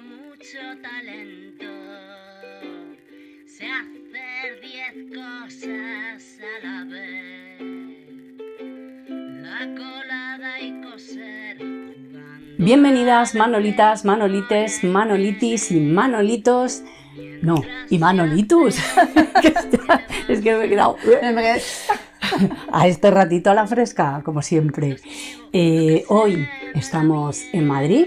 mucho talento, se hacer diez cosas a la vez, la colada y coser. Bienvenidas Manolitas, Manolites, Manolitis y Manolitos. No, y Manolitus. Este- es que me he quedado... ¿eh? a este ratito a la fresca, como siempre. Eh, hoy estamos en Madrid,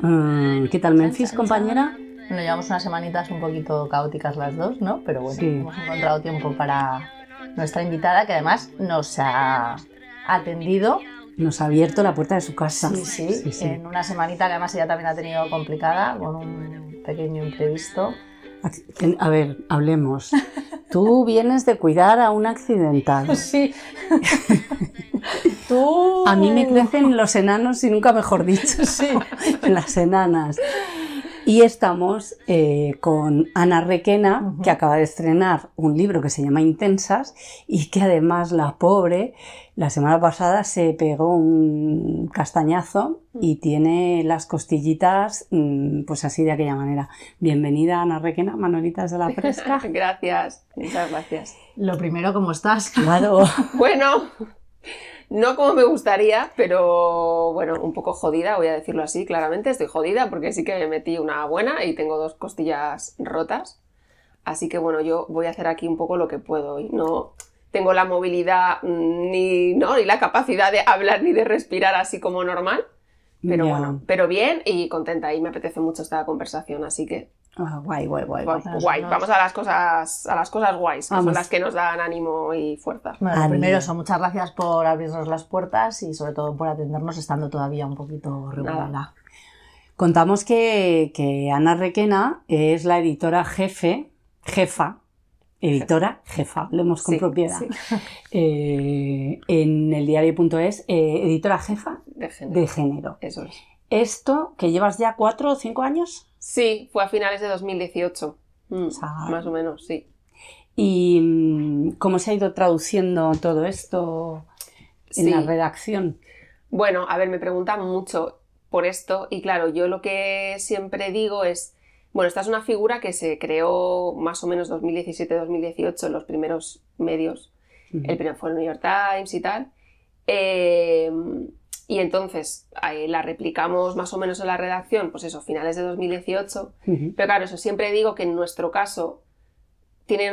Mm, ¿Qué tal Memphis, compañera? Bueno, llevamos unas semanitas un poquito caóticas las dos, ¿no? Pero bueno, hemos encontrado tiempo para nuestra invitada que además nos ha atendido. Nos ha abierto la puerta de su casa. sí, sí. en una semanita que además ella también ha tenido complicada con un pequeño imprevisto a ver, hablemos. Tú vienes de cuidar a un accidental. Sí. Tú. A mí me crecen los enanos y nunca mejor dicho. Sí. Las enanas. Y estamos eh, con Ana Requena, que acaba de estrenar un libro que se llama Intensas y que además la pobre, la semana pasada se pegó un castañazo mm. y tiene las costillitas mm, pues así de aquella manera. Bienvenida Ana Requena, Manolitas de la Fresca. gracias, muchas gracias. Lo primero, ¿cómo estás? Claro. bueno no como me gustaría, pero bueno, un poco jodida, voy a decirlo así, claramente estoy jodida porque sí que me metí una buena y tengo dos costillas rotas. Así que bueno, yo voy a hacer aquí un poco lo que puedo y no tengo la movilidad mm, ni, ¿no? la capacidad de hablar ni de respirar así como normal. Pero bueno, pero bien y contenta y me apetece mucho esta conversación, así que Ah, guay, guay, guay. Guay, Vamos a las cosas, a las cosas guays, que son las que nos dan ánimo y fuerza. primero muchas gracias por abrirnos las puertas y sobre todo por atendernos estando todavía un poquito regulada. Contamos que, Ana Requena es la editora jefe, jefa, editora jefa, hablemos con propiedad, eh, en el diario.es, eh, editora jefa De género. de género. Eso es. Esto que llevas ya cuatro o cinco años, Sí, fue a finales de 2018. Mm. más o menos, sí. ¿Y mm, cómo se ha ido traduciendo todo esto en la redacción? Bueno, a ver, me preguntan mucho por esto y claro, yo lo que siempre digo es, bueno, esta es una figura que se creó más o menos 2017-2018 en los primeros medios. El primero fue el New York Times y tal. Eh, y entonces la replicamos más o menos en la redacción, pues eso, finales de 2018. Pero claro, eso siempre digo que en nuestro caso tiene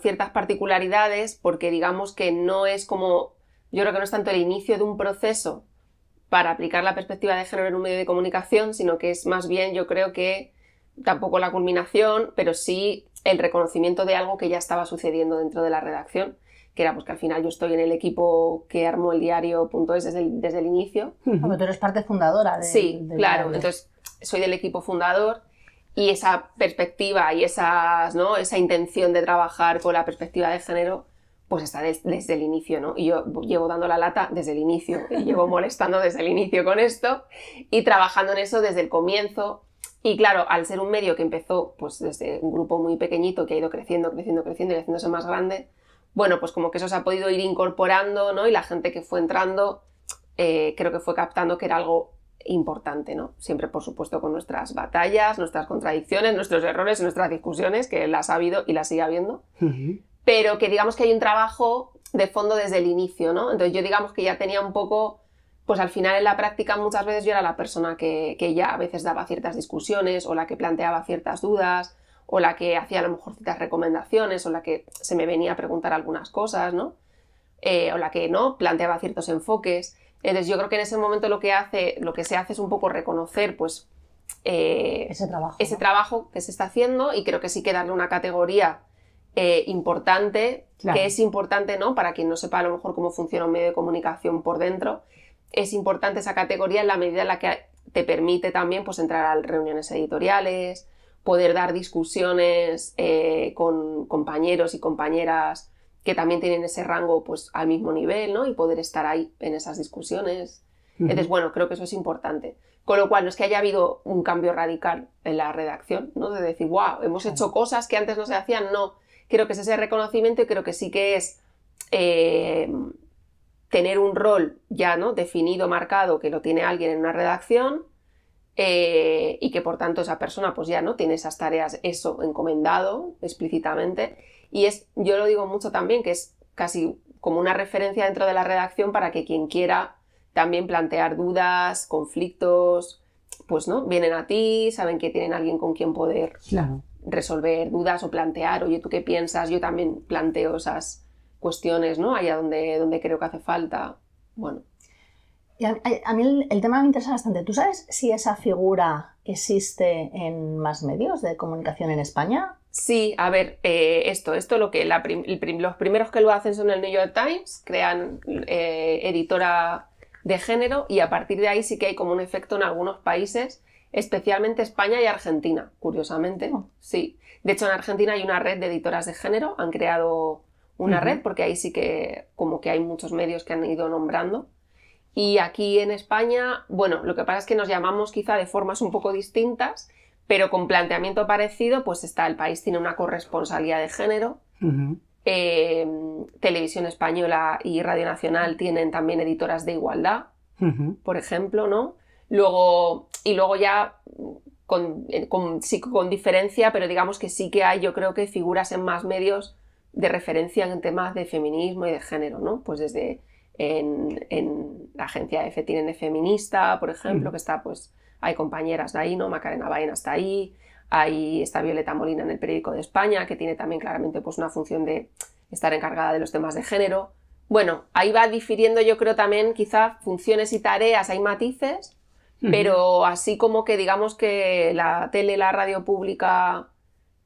ciertas particularidades porque digamos que no es como, yo creo que no es tanto el inicio de un proceso para aplicar la perspectiva de género en un medio de comunicación, sino que es más bien, yo creo que tampoco la culminación, pero sí el reconocimiento de algo que ya estaba sucediendo dentro de la redacción que era pues que al final yo estoy en el equipo que armó el diario.es desde, el, desde el inicio. Pero tú eres parte fundadora de Sí, claro, entonces soy del equipo fundador y esa perspectiva y esas, ¿no? esa intención de trabajar con la perspectiva de género pues está desde el inicio, ¿no? Y yo llevo dando la lata desde el inicio, y llevo molestando desde el inicio con esto y trabajando en eso desde el comienzo. Y claro, al ser un medio que empezó pues desde un grupo muy pequeñito que ha ido creciendo, creciendo, creciendo y haciéndose más grande, bueno, pues como que eso se ha podido ir incorporando, ¿no? Y la gente que fue entrando, eh, creo que fue captando que era algo importante, ¿no? Siempre, por supuesto, con nuestras batallas, nuestras contradicciones, nuestros errores, nuestras discusiones, que las ha habido y las sigue habiendo, pero que digamos que hay un trabajo de fondo desde el inicio, ¿no? Entonces yo digamos que ya tenía un poco, pues al final en la práctica muchas veces yo era la persona que ya a veces daba ciertas discusiones o la que planteaba ciertas dudas, o la que hacía a lo mejor ciertas recomendaciones, o la que se me venía a preguntar algunas cosas, ¿no? Eh, o la que no, planteaba ciertos enfoques. Entonces yo creo que en ese momento lo que hace, lo que se hace es un poco reconocer, pues, eh, ese, trabajo, ese trabajo que se está haciendo y creo que sí que darle una categoría eh, importante, que es importante, ¿no? Para quien no sepa a lo mejor cómo funciona un medio de comunicación por dentro, es importante esa categoría en la medida en la que te permite también pues entrar a reuniones editoriales, poder dar discusiones eh, con compañeros y compañeras que también tienen ese rango pues al mismo nivel, ¿no? Y poder estar ahí en esas discusiones. Entonces, bueno, creo que eso es importante. Con lo cual, no es que haya habido un cambio radical en la redacción, ¿no? De decir, wow, hemos hecho cosas que antes no se hacían, no. Creo que es ese reconocimiento y creo que sí que es eh, tener un rol ya, ¿no? Definido, marcado, que lo tiene alguien en una redacción eh, y que por tanto esa persona pues ya no tiene esas tareas, eso encomendado explícitamente. Y es, yo lo digo mucho también, que es casi como una referencia dentro de la redacción para que quien quiera también plantear dudas, conflictos, pues no, vienen a ti, saben que tienen alguien con quien poder resolver dudas o plantear, oye, ¿tú qué piensas? Yo también planteo esas cuestiones, ¿no? Allá donde, donde creo que hace falta. Bueno. A, mí el, tema me interesa bastante. ¿Tú sabes si esa figura existe en más medios de comunicación en España? Sí, a ver, eh, esto, esto lo que los primeros que lo hacen son el New York Times, crean eh, editora de género y a partir de ahí sí que hay como un efecto en algunos países, especialmente España y Argentina, curiosamente. Oh. Sí, de hecho en Argentina hay una red de editoras de género, han creado una red porque ahí sí que como que hay muchos medios que han ido nombrando. Y aquí en España, bueno, lo que pasa es que nos llamamos quizá de formas un poco distintas, pero con planteamiento parecido, pues está el país tiene una corresponsabilidad de género. Eh, Televisión Española y Radio Nacional tienen también editoras de igualdad, por ejemplo, ¿no? Luego, y luego ya con, eh, sí, con diferencia, pero digamos que sí que hay, yo creo que figuras en más medios de referencia en temas de feminismo y de género, ¿no? Pues desde en, la agencia F feminista, por ejemplo, mm. que está pues hay compañeras de ahí, ¿no? Macarena Baena está ahí, hay esta Violeta Molina en el periódico de España, que tiene también claramente pues una función de estar encargada de los temas de género. Bueno, ahí va difiriendo yo creo también quizá funciones y tareas, hay matices, pero así como que digamos que la tele, la radio pública,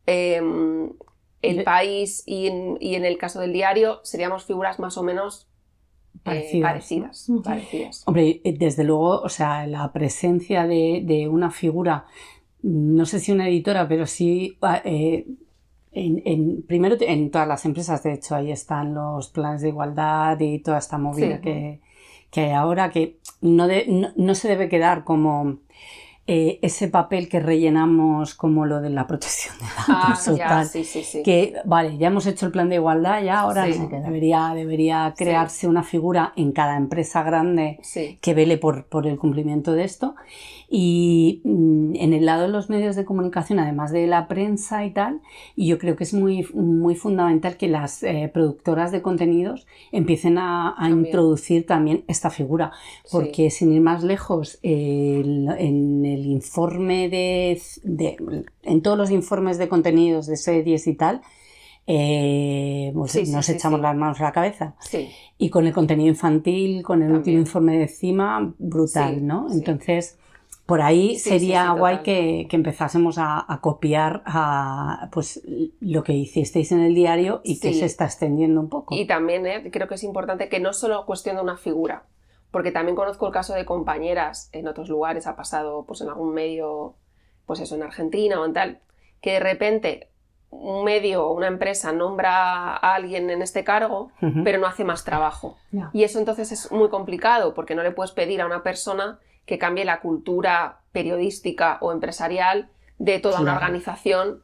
em, el país y en el caso del diario seríamos figuras más o menos eh, parecidas. parecidas, Hombre, eh, desde luego, o sea, la presencia de, una figura, no sé si una editora, pero sí... Ah, eh, en, primero, en todas las empresas, de hecho, ahí están los planes de igualdad y toda esta movida que, hay ahora, que no se debe quedar como eh, ese papel que rellenamos como lo de la protección de datos. Ah, Que, vale, ya hemos hecho el plan de igualdad, ya ahora debería, debería crearse una figura en cada empresa grande que vele por, por el cumplimiento de esto. Y mm, en el lado de los medios de comunicación, además de la prensa y tal, y yo creo que es muy, muy fundamental que las eh, productoras de contenidos empiecen a, introducir también esta figura, porque sin ir más lejos, en el informe de, en todos los informes de contenidos de series y tal, eh, pues nos echamos las manos a la cabeza. Y con el contenido infantil, con el último informe de CIMA, brutal, ¿no? Entonces, por ahí sería guay que, empezásemos a, copiar a, pues, lo que hicisteis en el diario y que se está extendiendo un poco. Y también eh, creo que es importante que no solo cuestión de una figura, porque también conozco el caso de compañeras en otros lugares, ha pasado pues, en algún medio, pues eso, en Argentina o en tal, que de repente un medio o una empresa nombra a alguien en este cargo, pero no hace más trabajo. Y eso entonces es muy complicado, porque no le puedes pedir a una persona que cambie la cultura periodística o empresarial de toda una organización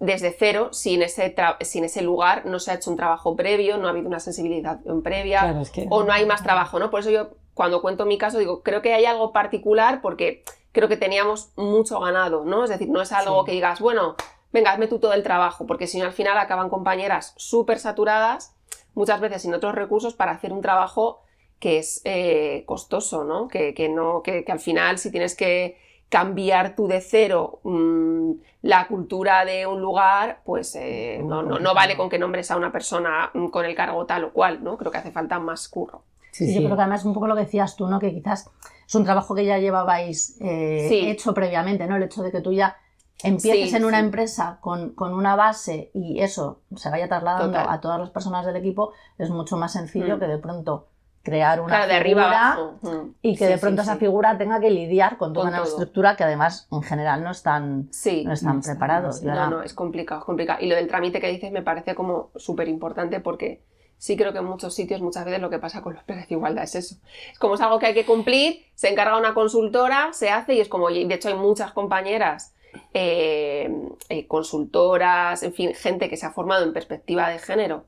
desde cero, sin ese, sin ese lugar no se ha hecho un trabajo previo, no ha habido una sensibilidad previa o no hay más trabajo, ¿no? Por eso yo cuando cuento mi caso digo, creo que hay algo particular porque creo que teníamos mucho ganado, ¿no? Es decir, no es algo que digas, bueno, venga, hazme tú todo el trabajo, porque si no al final acaban compañeras súper saturadas, muchas veces sin otros recursos, para hacer un trabajo que es eh, costoso, ¿no? Que, no que, al final si tienes que cambiar tú de cero mm, la cultura de un lugar, pues eh, no, vale con que nombres a una persona mm, con el cargo tal o cual, ¿no? Creo que hace falta más curro. Sí, yo creo que además es un poco lo que decías tú, ¿no? Que quizás es un trabajo que ya llevabais eh, hecho previamente, ¿no? El hecho de que tú ya empieces en una empresa con, una base y eso se vaya trasladando a todas las personas del equipo es mucho más sencillo mm. que de pronto crear una figura mm. y que de pronto esa figura tenga que lidiar con toda una estructura que además en general no están, no están preparados. no, no, es complicado, es complicado. Y lo del trámite que dices me parece como súper importante porque sí creo que en muchos sitios muchas veces lo que pasa con los planes de igualdad es eso. Es como es algo que hay que cumplir, se encarga una consultora, se hace y es como, de hecho hay muchas compañeras eh, eh, consultoras, en fin, gente que se ha formado en perspectiva de género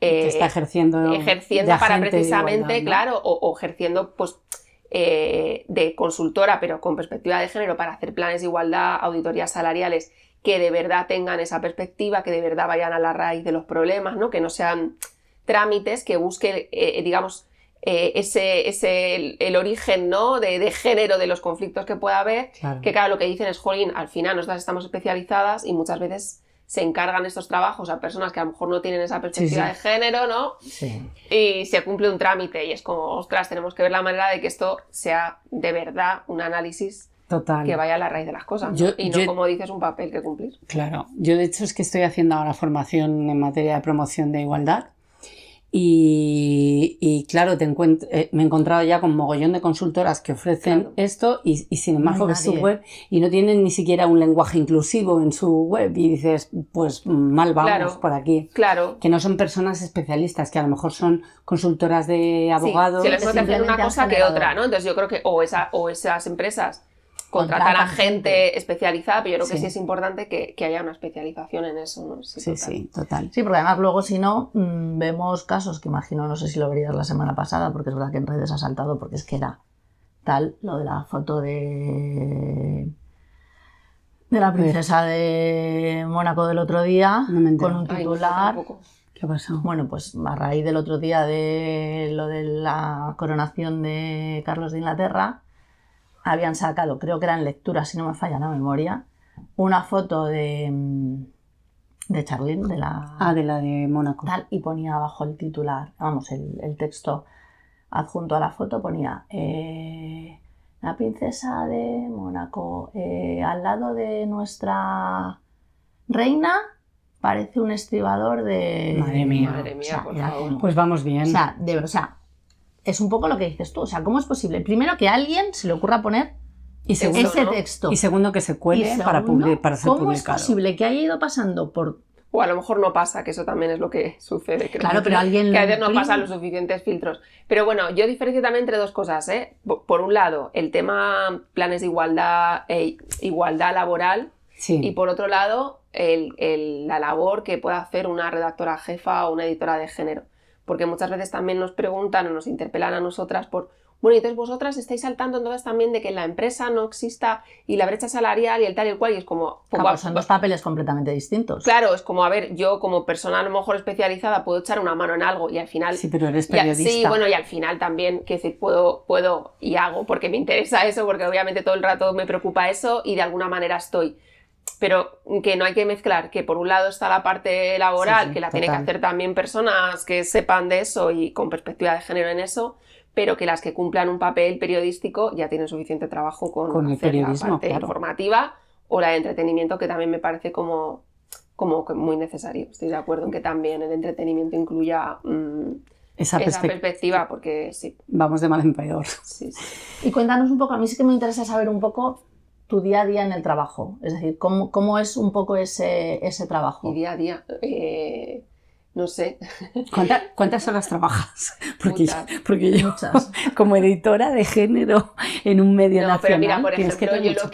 que eh, está ejerciendo, ejerciendo para precisamente, claro, o, ejerciendo pues eh, de consultora, pero con perspectiva de género para hacer planes de igualdad, auditorías salariales que de verdad tengan esa perspectiva, que de verdad vayan a la raíz de los problemas, ¿no? Que no sean trámites, que busquen, eh, digamos, ese, ese el, origen ¿no? De, género de los conflictos que pueda haber, que claro, lo que dicen es, jolín, al final nosotras estamos especializadas y muchas veces se encargan estos trabajos a personas que a lo mejor no tienen esa perspectiva de género, ¿no? Sí. Y se cumple un trámite y es como, ostras, tenemos que ver la manera de que esto sea de verdad un análisis Total. que vaya a la raíz de las cosas y no como dices un papel que cumplir. Claro, yo de hecho es que estoy haciendo ahora formación en materia de promoción de igualdad y, claro, te eh, me he encontrado ya con mogollón de consultoras que ofrecen esto y, sin embargo no su web y no tienen ni siquiera un lenguaje inclusivo en su web y dices, pues mal vamos por aquí. Claro. Que no son personas especialistas, que a lo mejor son consultoras de abogados. que les hacer una cosa que otra, ¿no? Entonces yo creo que o, esa, o esas empresas contratar a gente especializada, pero yo creo que sí, es importante que, haya una especialización en eso, ¿no? Sí, sí total. sí, porque además luego si no, mm, vemos casos que imagino, no sé si lo verías la semana pasada, porque es verdad que en redes ha saltado, porque es que era tal lo de la foto de de la princesa de Mónaco del otro día con un titular. ¿Qué ha pasado? Bueno, pues a raíz del otro día de lo de la coronación de Carlos de Inglaterra, habían sacado, creo que eran lectura, si no me falla la memoria, una foto de, mm, de Charlene, de la... Ah, de la de Mónaco. Tal, y ponía abajo el titular, vamos, el, texto adjunto a la foto ponía eh, la princesa de Mónaco eh, al lado de nuestra reina parece un estribador de... Madre mía, Madre mía Pues vamos bien. O sea, de, o es un poco lo que dices tú. O sea, ¿cómo es posible? Primero que alguien se le ocurra poner ese texto. Y segundo, que se cuele para, publicar, para ser ¿cómo es posible que haya ido pasando por... O a lo mejor no pasa, que eso también es lo que sucede. Creo. Claro, pero alguien... Que a veces no pasan los suficientes filtros. Pero bueno, yo diferencio también entre dos cosas. ¿eh? Por un lado, el tema planes de igualdad e igualdad laboral. Y por otro lado, la labor que pueda hacer una redactora jefa o una editora de género porque muchas veces también nos preguntan o nos interpelan a nosotras por, bueno, y entonces vosotras estáis saltando en todas también de que la empresa no exista y la brecha salarial y el tal y el cual, y es como... Pues, son pues dos papeles completamente distintos. Claro, es como, a ver, yo como persona a lo mejor especializada puedo echar una mano en algo y al final... Sí, pero eres periodista. sí, bueno, y al final también, que decir, puedo, puedo y hago porque me interesa eso, porque obviamente todo el rato me preocupa eso y de alguna manera estoy pero que no hay que mezclar, que por un lado está la parte laboral, que la tiene que hacer también personas que sepan de eso y con perspectiva de género en eso, pero que las que cumplan un papel periodístico ya tienen suficiente trabajo con, la parte informativa o la de entretenimiento, que también me parece como, como muy necesario. Estoy de acuerdo en que también el entretenimiento incluya... Mm, esa, perspectiva, porque sí. Vamos de mal en peor. Y cuéntanos un poco, a mí sí que me interesa saber un poco tu día a día en el trabajo? Es decir, ¿cómo, es un poco ese, ese trabajo? Mi día a día, eh, no sé. ¿Cuántas, horas trabajas? Porque, yo, como editora de género en un medio nacional, pero mira, por ejemplo, que yo lo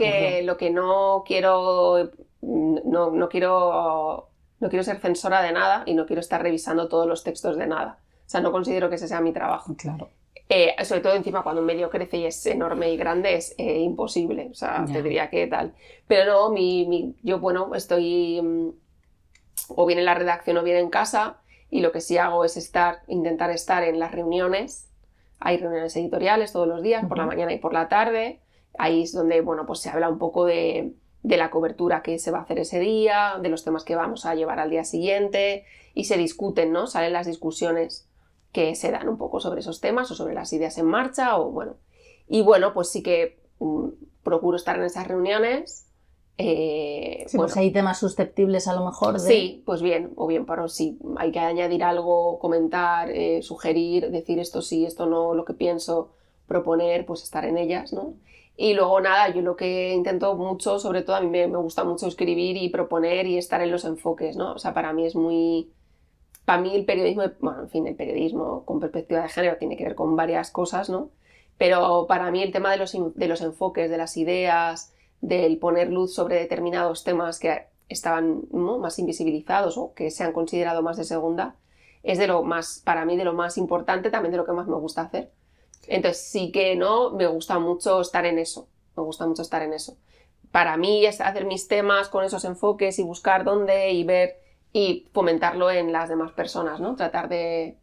que, no quiero, no, no, quiero, no quiero ser censora de nada y no quiero estar revisando todos los textos de nada. O sea, no considero que ese sea mi trabajo. Claro. Eh, sobre todo encima cuando un medio crece y es enorme y grande es eh, imposible, o sea, te diría que tal. Pero no, mi, yo bueno, estoy mm, o bien en la redacción o bien en casa y lo que sí hago es estar, intentar estar en las reuniones. Hay reuniones editoriales todos los días, por la mañana y por la tarde. Ahí es donde, bueno, pues se habla un poco de, de la cobertura que se va a hacer ese día, de los temas que vamos a llevar al día siguiente y se discuten, ¿no? Salen las discusiones que se dan un poco sobre esos temas o sobre las ideas en marcha o bueno. Y bueno, pues sí que mm, procuro estar en esas reuniones. Eh, pues hay temas susceptibles a lo mejor. De... Sí, pues bien, o bien, pero si hay que añadir algo, comentar, eh, sugerir, decir esto sí, esto no, lo que pienso, proponer, pues estar en ellas, ¿no? Y luego nada, yo lo que intento mucho, sobre todo a mí me, me gusta mucho escribir y proponer y estar en los enfoques, ¿no? O sea, para mí es muy para mí el periodismo, bueno, en fin, el periodismo con perspectiva de género tiene que ver con varias cosas, ¿no? Pero para mí el tema de los, enfoques, de las ideas, del poner luz sobre determinados temas que estaban más invisibilizados o que se han considerado más de segunda, es de lo más, para mí, de lo más importante, también de lo que más me gusta hacer. Entonces sí que no, me gusta mucho estar en eso, me gusta mucho estar en eso. Para mí es hacer mis temas con esos enfoques y buscar dónde y ver y fomentarlo en las demás personas, ¿no? Tratar de,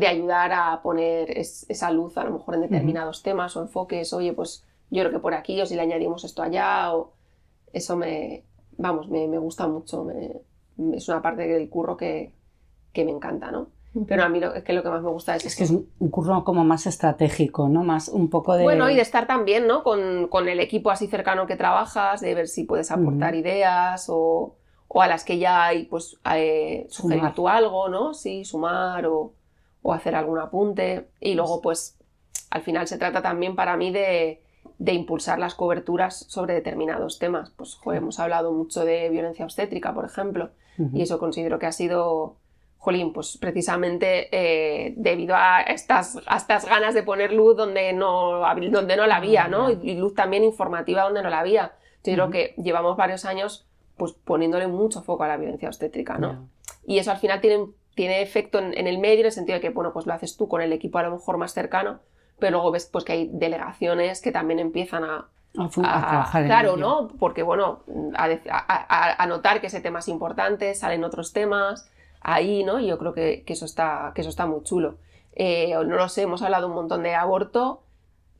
ayudar a poner esa luz a lo mejor en determinados temas o enfoques, oye, pues yo creo que por aquí o si le añadimos esto allá o eso me, vamos, me, gusta mucho, es una parte del curro que, me encanta, ¿no? Pero a mí lo, es que lo que más me gusta es... Es que es un curro como más estratégico, ¿no? Más un poco de... Bueno, y de estar también, ¿no? Con, el equipo así cercano que trabajas, de ver si puedes aportar ideas o o a las que ya hay, pues eh, sumar. tú algo, ¿no? Sí, sumar o, o, hacer algún apunte. Y pues luego, pues, al final se trata también para mí de, de impulsar las coberturas sobre determinados temas. Pues, hemos hablado mucho de violencia obstétrica, por ejemplo, y eso considero que ha sido jolín, pues precisamente eh, debido a estas, a estas, ganas de poner luz donde no, donde no la había, ¿no? Y, luz también informativa donde no la había. Yo creo que llevamos varios años pues poniéndole mucho foco a la violencia obstétrica, ¿no? Y eso al final tiene, tiene efecto en, el medio, en el sentido de que, bueno, pues lo haces tú con el equipo a lo mejor más cercano, pero luego ves pues que hay delegaciones que también empiezan a, a, trabajar claro, ¿no? Porque bueno, a, a, notar que ese tema es importante, salen otros temas ahí, ¿no? Y yo creo que, que eso está que eso está muy chulo. Eh, no lo sé, hemos hablado un montón de aborto,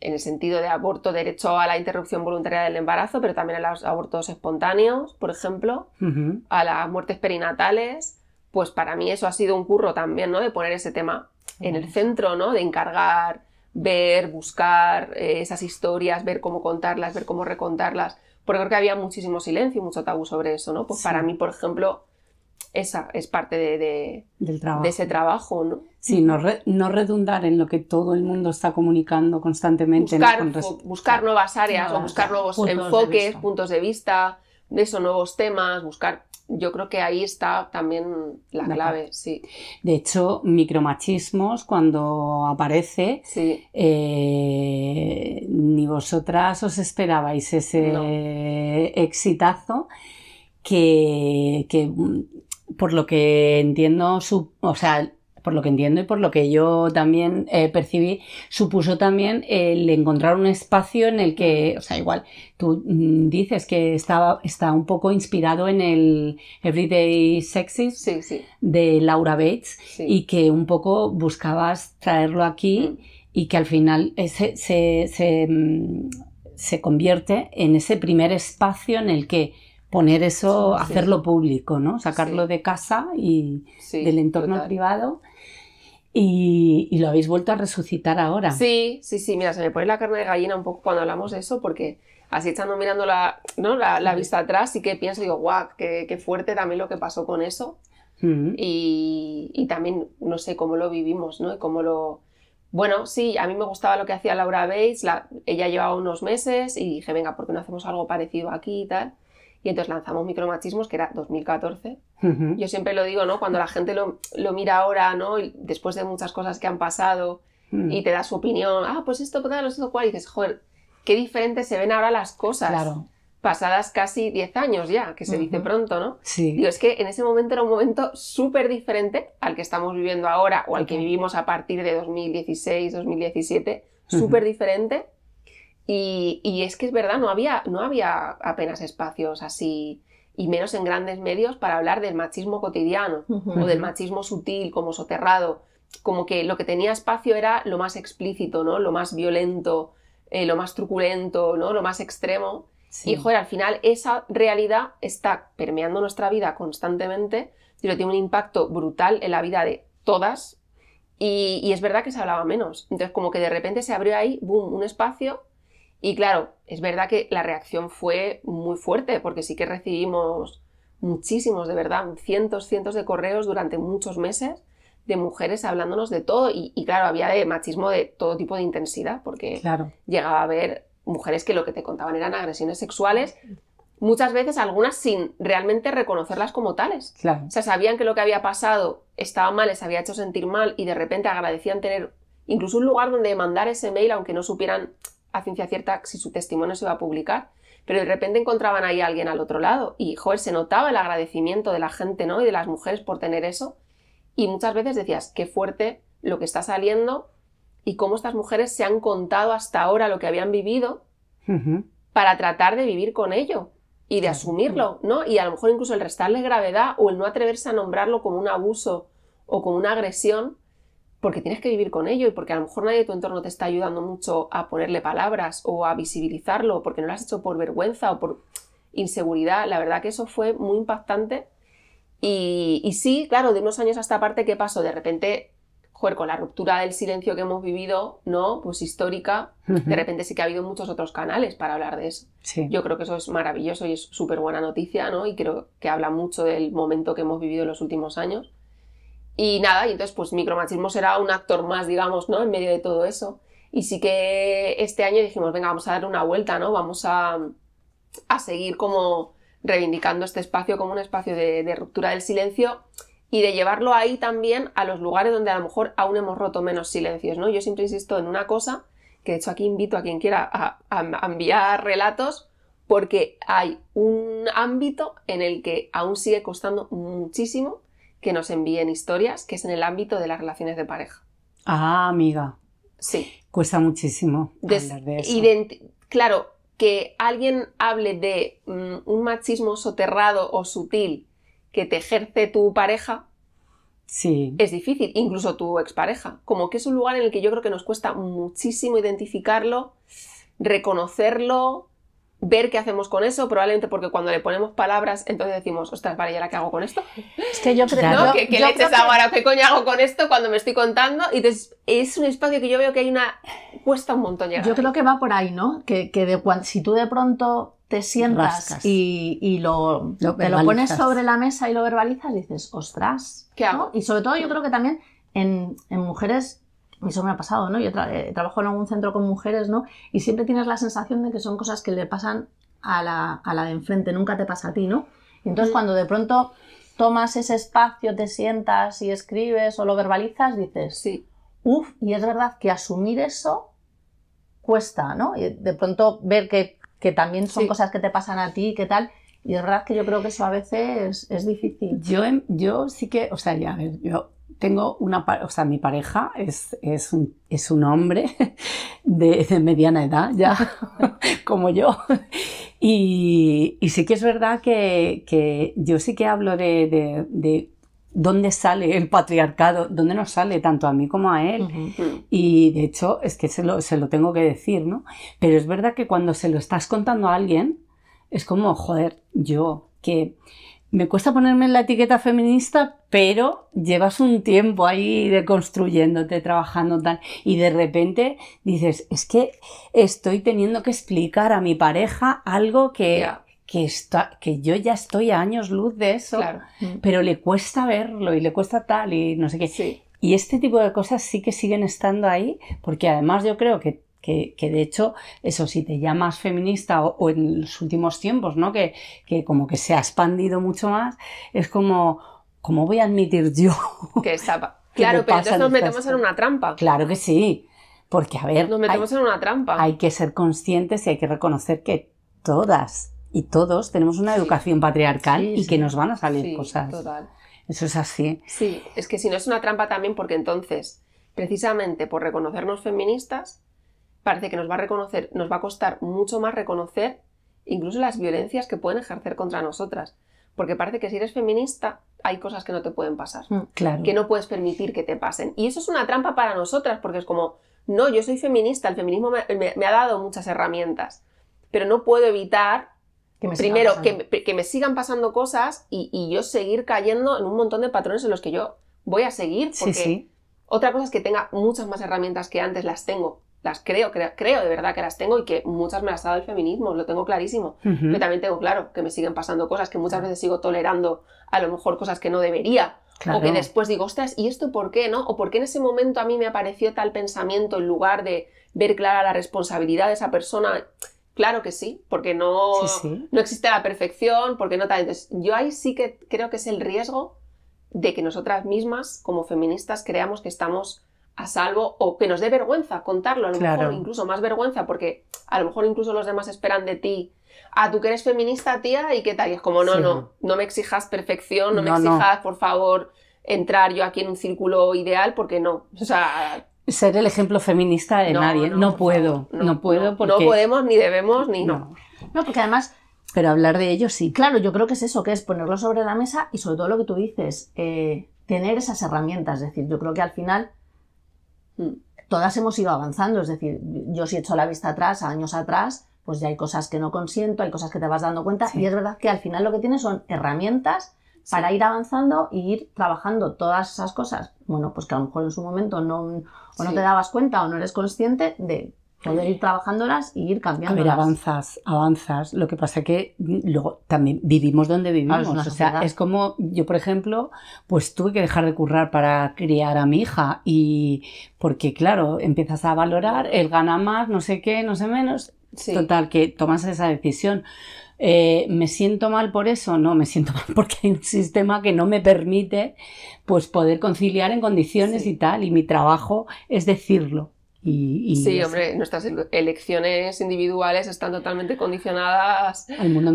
en el sentido de aborto, derecho a la interrupción voluntaria del embarazo, pero también a los abortos espontáneos, por ejemplo, a las muertes perinatales, pues para mí eso ha sido un curro también, ¿no? De poner ese tema en el centro, ¿no? De encargar, ver, buscar eh, esas historias, ver cómo contarlas, ver cómo recontarlas, porque creo que había muchísimo silencio y mucho tabú sobre eso, ¿no? Pues para mí, por ejemplo, esa es parte de, Del trabajo. de ese trabajo, ¿no? Sí, no, redundar en lo que todo el mundo está comunicando constantemente. Buscar, buscar nuevas áreas, buscar nuevos enfoques, puntos de vista, de esos nuevos temas, buscar... Yo creo que ahí está también la clave, sí. De hecho, micromachismos, cuando aparece, eh, ni vosotras os esperabais ese exitazo. Que, que, por lo que entiendo, o sea, por lo que entiendo y por lo que yo también eh, percibí, supuso también el encontrar un espacio en el que, o sea, igual, tú mm, dices que estaba, está un poco inspirado en el Everyday Sexy de Laura Bates y que un poco buscabas traerlo aquí mm. y que al final ese, mm, se convierte en ese primer espacio en el que poner eso, hacerlo público, ¿no? Sacarlo de casa y del entorno privado. Y, lo habéis vuelto a resucitar ahora. Sí, sí, sí. Mira, se me pone la carne de gallina un poco cuando hablamos de eso, porque así estando mirando la, mm. vista atrás, sí que pienso, digo, guau, qué, fuerte también lo que pasó con eso. Mm. y, también, no sé, cómo lo vivimos, ¿no? Y cómo lo... Bueno, sí, a mí me gustaba lo que hacía Laura Bates, ella llevaba unos meses y dije, venga, ¿por qué no hacemos algo parecido aquí y tal? Y entonces lanzamos Micromachismos, que era 2014. Yo siempre lo digo, ¿no? Cuando la gente lo, mira ahora, ¿no? Y después de muchas cosas que han pasado mm. y te da su opinión, ah, pues esto, pues tal, esto, cual, y dices, joder, qué diferente se ven ahora las cosas. Pasadas casi 10 años ya, que se dice pronto, ¿no? Sí. Digo, es que en ese momento era un momento súper diferente al que estamos viviendo ahora o al que vivimos a partir de 2016, 2017, súper diferente y, es que es verdad, no había, no había apenas espacios así, y menos en grandes medios, para hablar del machismo cotidiano o del machismo sutil, como soterrado. Como que lo que tenía espacio era lo más explícito, ¿no? Lo más violento, eh, lo más truculento, ¿no? Lo más extremo. Y joder, al final esa realidad está permeando nuestra vida constantemente, pero tiene un impacto brutal en la vida de todas. Y, y es verdad que se hablaba menos. Entonces, como que de repente se abrió ahí, boom, un espacio y claro, es verdad que la reacción fue muy fuerte, porque sí que recibimos muchísimos, de verdad, cientos, cientos de correos durante muchos meses de mujeres hablándonos de todo. Y, claro, había de machismo de todo tipo de intensidad, porque llegaba a haber mujeres que lo que te contaban eran agresiones sexuales, muchas veces algunas sin realmente reconocerlas como tales. O sea, sabían que lo que había pasado estaba mal, les había hecho sentir mal y de repente agradecían tener incluso un lugar donde mandar ese mail aunque no supieran a ciencia cierta si su testimonio se iba a publicar, pero de repente encontraban ahí a alguien al otro lado y, joder, se notaba el agradecimiento de la gente, ¿no? Y de las mujeres por tener eso. Y muchas veces decías, qué fuerte lo que está saliendo y cómo estas mujeres se han contado hasta ahora lo que habían vivido para tratar de vivir con ello y de asumirlo, ¿no? Y a lo mejor incluso el restarle gravedad o el no atreverse a nombrarlo como un abuso o como una agresión, porque tienes que vivir con ello y porque a lo mejor nadie de tu entorno te está ayudando mucho a ponerle palabras o a visibilizarlo, porque no lo has hecho por vergüenza o por inseguridad. La verdad que eso fue muy impactante. Y, sí, claro, de unos años a esta parte, ¿qué pasó? De repente, con la ruptura del silencio que hemos vivido, ¿no? Pues histórica, de repente sí que ha habido muchos otros canales para hablar de eso. Yo creo que eso es maravilloso y es súper buena noticia, ¿no? Y creo que habla mucho del momento que hemos vivido en los últimos años. Y nada, y entonces pues Micromachismo será un actor más, digamos, ¿no? En medio de todo eso. Y sí que este año dijimos, venga, vamos a dar una vuelta, ¿no? Vamos a, seguir como reivindicando este espacio como un espacio de, ruptura del silencio y de llevarlo ahí también a los lugares donde a lo mejor aún hemos roto menos silencios, ¿no? Yo siempre insisto en una cosa, que de hecho aquí invito a quien quiera a, enviar relatos, porque hay un ámbito en el que aún sigue costando muchísimo que nos envíen historias, que es en el ámbito de las relaciones de pareja. Ah, amiga. Sí. Cuesta muchísimo hablar de eso. Claro, que alguien hable de mm, un machismo soterrado o sutil que te ejerce tu pareja, Sí. Es difícil, incluso tu expareja. Como que es un lugar en el que yo creo que nos cuesta muchísimo identificarlo, reconocerlo ver qué hacemos con eso, probablemente porque cuando le ponemos palabras, entonces decimos, ostras, vale, ¿y ahora qué hago con esto? Es que yo creo que... ¿Qué, ahora? ¿Qué coño hago con esto cuando me estoy contando? Y es un espacio que yo veo que hay una... cuesta un montón llegar. Yo creo que va por ahí, ¿no? Que, si tú de pronto te sientas y, lo, te lo pones sobre la mesa y lo verbalizas, dices, ostras, ¿qué hago? Y sobre todo yo creo que también en, en mujeres eso me ha pasado, ¿no? Yo eh, trabajo en algún centro con mujeres, ¿no? Y siempre tienes la sensación de que son cosas que le pasan a la, de enfrente, nunca te pasa a ti, ¿no? Y entonces mm. cuando de pronto tomas ese espacio, te sientas y escribes o lo verbalizas, dices, sí. uff, y es verdad que asumir eso cuesta, ¿no? Y de pronto ver que, también son cosas que te pasan a ti, qué tal, y es verdad que yo creo que eso a veces es, difícil. Yo, em, yo sí que, o sea, ya, yo tengo una, o sea, mi pareja es, un, hombre de, mediana edad, ya como yo. Y, sí que es verdad que, yo sí que hablo de, dónde sale el patriarcado, dónde nos sale tanto a mí como a él. Y de hecho, es que se lo, se lo, tengo que decir, ¿no? Pero es verdad que cuando se lo estás contando a alguien, es como, joder, yo, que me cuesta ponerme en la etiqueta feminista, pero llevas un tiempo ahí construyéndote, trabajando tal, y de repente dices, es que estoy teniendo que explicar a mi pareja algo que, que, está, que yo ya estoy a años luz de eso, mm. pero le cuesta verlo y le cuesta tal y no sé qué. Y este tipo de cosas sí que siguen estando ahí, porque además yo creo que que, de hecho, eso si te llamas feminista o, en los últimos tiempos, ¿no? Que, como que se ha expandido mucho más, es como, ¿cómo voy a admitir yo? Que está... Claro, pero entonces nos metemos en una trampa. Claro que sí, porque a ver... Nos metemos en una trampa. Hay que ser conscientes y hay que reconocer que todas y todos tenemos una educación patriarcal y que nos van a salir cosas. Total. Eso es así. Sí, es que si no es una trampa también porque entonces, precisamente por reconocernos feministas, parece que nos va a reconocer, nos va a costar mucho más reconocer incluso las violencias que pueden ejercer contra nosotras. Porque parece que si eres feminista hay cosas que no te pueden pasar, mm, claro. que no puedes permitir que te pasen. Y eso es una trampa para nosotras, porque es como, no, yo soy feminista, el feminismo me, ha dado muchas herramientas, pero no puedo evitar que me primero, que, me sigan pasando cosas y, yo seguir cayendo en un montón de patrones en los que yo voy a seguir. Porque sí, otra cosa es que tenga muchas más herramientas que antes las tengo, las creo, creo, de verdad que las tengo y que muchas me las ha dado el feminismo, lo tengo clarísimo. Pero también tengo claro que me siguen pasando cosas, que muchas veces sigo tolerando a lo mejor cosas que no debería. O que después digo, ostras, ¿y esto por qué? ¿No? O por qué en ese momento a mí me apareció tal pensamiento en lugar de ver clara la responsabilidad de esa persona. Claro que sí, porque no, no existe la perfección, porque no tal. Entonces, yo ahí sí que creo que es el riesgo de que nosotras mismas, como feministas, creamos que estamos a salvo o que nos dé vergüenza contarlo, a lo mejor incluso más vergüenza, porque a lo mejor incluso los demás esperan de ti. a ah, tú que eres feminista, tía, y qué tal. Y es como, no, no, no me exijas perfección, no, me exijas, por favor, entrar yo aquí en un círculo ideal, porque no. O sea, ser el ejemplo feminista de nadie. No, puedo, no, puedo porque... No podemos, ni debemos, ni... No, no porque además... Pero hablar de ello sí. Claro, yo creo que es eso, que es ponerlo sobre la mesa y sobre todo lo que tú dices, eh, tener esas herramientas. Es decir, yo creo que al final todas hemos ido avanzando, es decir, yo si hecho la vista atrás, años atrás, pues ya hay cosas que no consiento, hay cosas que te vas dando cuenta y es verdad que al final lo que tienes son herramientas para ir avanzando y ir trabajando todas esas cosas, bueno, pues que a lo mejor en su momento no, o no te dabas cuenta o no eres consciente de Poder ir trabajándolas y ir cambiando. A ver, avanzas, avanzas. Lo que pasa es que mm, luego también vivimos donde vivimos. o sea, es como yo, por ejemplo, pues tuve que dejar de currar para criar a mi hija y porque, claro, empiezas a valorar él gana más, no sé qué, no sé menos. Total, que tomas esa decisión. Eh, ¿Me siento mal por eso? No, me siento mal porque hay un sistema que no me permite pues poder conciliar en condiciones y tal, y mi trabajo es decirlo sí, hombre, nuestras elecciones individuales están totalmente condicionadas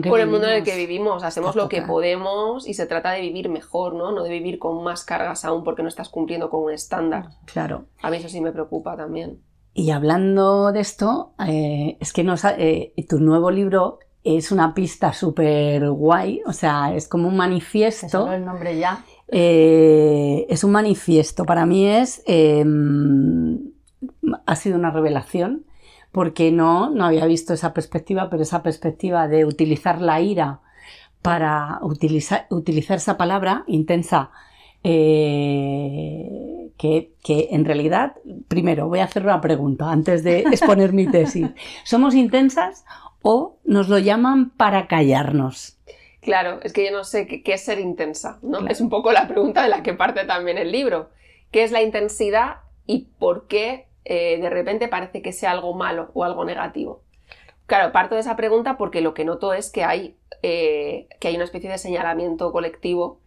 por el mundo en el que vivimos. Hacemos lo que podemos y se trata de vivir mejor, ¿no? No de vivir con más cargas aún porque no estás cumpliendo con un estándar. Claro. A mí eso sí me preocupa también. Y hablando de esto, eh, es que eh, tu nuevo libro es una pista súper guay, o sea, es como un manifiesto. Solo el nombre ya. Eh, es un manifiesto. Para mí es em, ha sido una revelación porque no, no había visto esa perspectiva, pero esa perspectiva de utilizar la ira para utilizar, utilizar esa palabra intensa, eh, que, en realidad, primero voy a hacer una pregunta antes de exponer mi tesis. ¿Somos intensas o nos lo llaman para callarnos? Claro, es que yo no sé qué, es ser intensa, ¿no? Es un poco la pregunta de la que parte también el libro. ¿Qué es la intensidad y por qué eh, de repente parece que sea algo malo o algo negativo. Claro, parto de esa pregunta porque lo que noto es que hay, eh, que hay una especie de señalamiento colectivo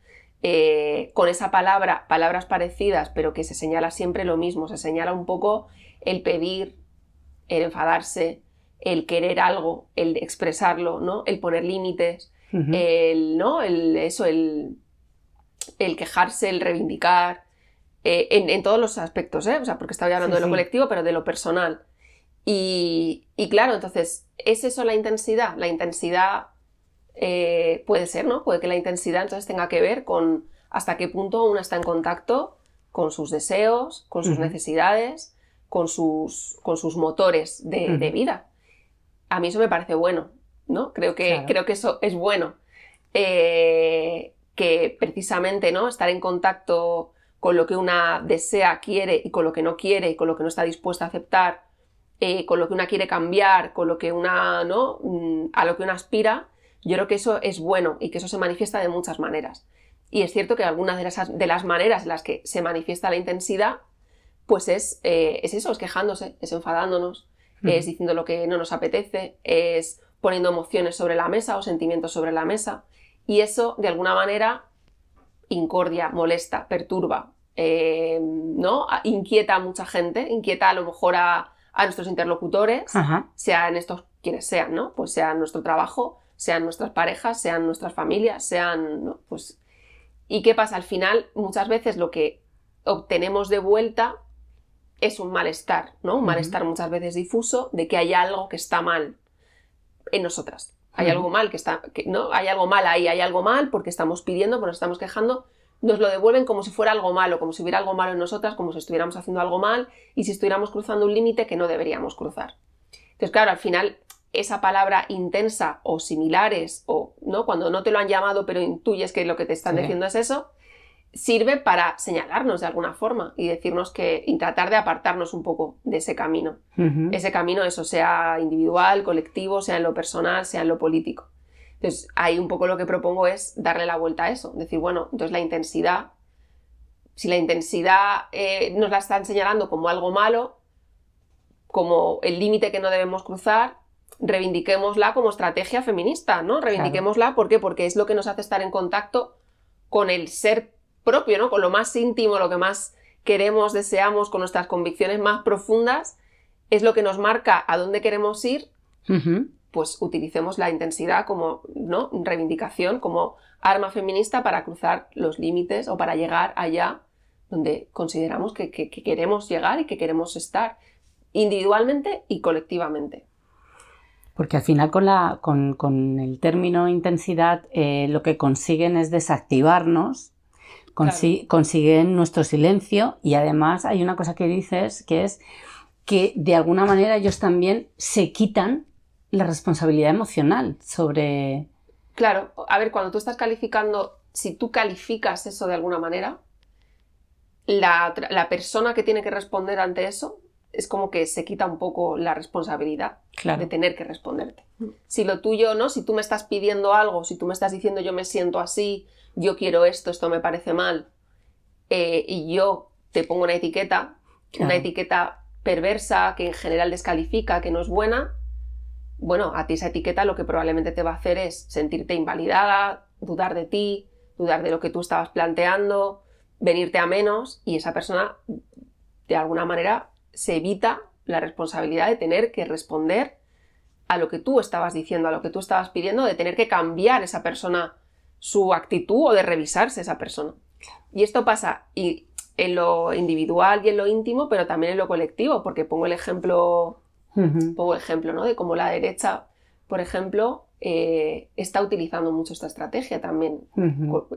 eh, con esa palabra, palabras parecidas, pero que se señala siempre lo mismo, se señala un poco el pedir, el enfadarse, el querer algo, el expresarlo, ¿no? El poner límites, ¿no? El, eso, el, el quejarse, el reivindicar, eh, en, todos los aspectos, ¿eh? o sea, porque estaba hablando de lo colectivo, pero de lo personal. Y, claro, entonces, ¿es eso la intensidad? La intensidad eh, puede ser, ¿no? Puede que la intensidad entonces tenga que ver con hasta qué punto uno está en contacto con sus deseos, con sus necesidades, con sus, con sus motores de, vida. A mí eso me parece bueno, ¿no? Creo que, creo que eso es bueno. Eh, que precisamente, ¿no? Estar en contacto con lo que una desea, quiere y con lo que no quiere y con lo que no está dispuesta a aceptar, eh, con lo que una quiere cambiar, con lo que una, ¿no? Mm, a lo que una aspira, yo creo que eso es bueno y que eso se manifiesta de muchas maneras. Y es cierto que algunas de las, maneras en las que se manifiesta la intensidad, pues es, eh, es eso, es quejándose, es enfadándonos, es diciendo lo que no nos apetece, es poniendo emociones sobre la mesa o sentimientos sobre la mesa. Y eso, de alguna manera, incordia, molesta, perturba, eh, ¿no? Inquieta a mucha gente, inquieta a lo mejor a, nuestros interlocutores, sean estos quienes sean, ¿no? Pues sea nuestro trabajo, sean nuestras parejas, sean nuestras familias, sean, Pues, ¿y qué pasa? Al final, muchas veces lo que obtenemos de vuelta es un malestar, ¿no? Un malestar muchas veces difuso de que hay algo que está mal en nosotras hay algo mal que está, que, ¿no? Hay algo mal ahí, hay algo mal porque estamos pidiendo, porque nos estamos quejando, nos lo devuelven como si fuera algo malo, como si hubiera algo malo en nosotras, como si estuviéramos haciendo algo mal y si estuviéramos cruzando un límite que no deberíamos cruzar. Entonces, claro, al final esa palabra intensa o similares o no cuando no te lo han llamado pero intuyes que lo que te están diciendo es eso sirve para señalarnos de alguna forma y decirnos que y tratar de apartarnos un poco de ese camino. Ese camino, eso sea individual, colectivo, sea en lo personal, sea en lo político. Entonces, ahí un poco lo que propongo es darle la vuelta a eso, decir, bueno, entonces la intensidad, si la intensidad eh, nos la están señalando como algo malo, como el límite que no debemos cruzar, reivindiquémosla como estrategia feminista, ¿no? Reivindiquémosla, ¿por qué? Porque es lo que nos hace estar en contacto con el ser propio, ¿no? Con lo más íntimo, lo que más queremos, deseamos, con nuestras convicciones más profundas, es lo que nos marca a dónde queremos ir, pues utilicemos la intensidad como ¿no? reivindicación, como arma feminista para cruzar los límites o para llegar allá donde consideramos que, queremos llegar y que queremos estar, individualmente y colectivamente. Porque al final con, el término intensidad eh, lo que consiguen es desactivarnos Consiguen nuestro silencio y además hay una cosa que dices que es que de alguna manera ellos también se quitan la responsabilidad emocional sobre... Claro, a ver, cuando tú estás calificando, si tú calificas eso de alguna manera, la, la persona que tiene que responder ante eso es como que se quita un poco la responsabilidad de tener que responderte. Mm. Si lo tuyo, ¿no? Si tú me estás pidiendo algo, si tú me estás diciendo yo me siento así, yo quiero esto, esto me parece mal, eh, y yo te pongo una etiqueta, una etiqueta perversa que en general descalifica, que no es buena, bueno, a ti esa etiqueta lo que probablemente te va a hacer es sentirte invalidada, dudar de ti, dudar de lo que tú estabas planteando, venirte a menos y esa persona de alguna manera se evita la responsabilidad de tener que responder a lo que tú estabas diciendo, a lo que tú estabas pidiendo, de tener que cambiar esa persona su actitud o de revisarse esa persona. Y esto pasa y en lo individual y en lo íntimo, pero también en lo colectivo, porque pongo el ejemplo, ejemplo, ¿no? De cómo la derecha, por ejemplo, eh, está utilizando mucho esta estrategia también,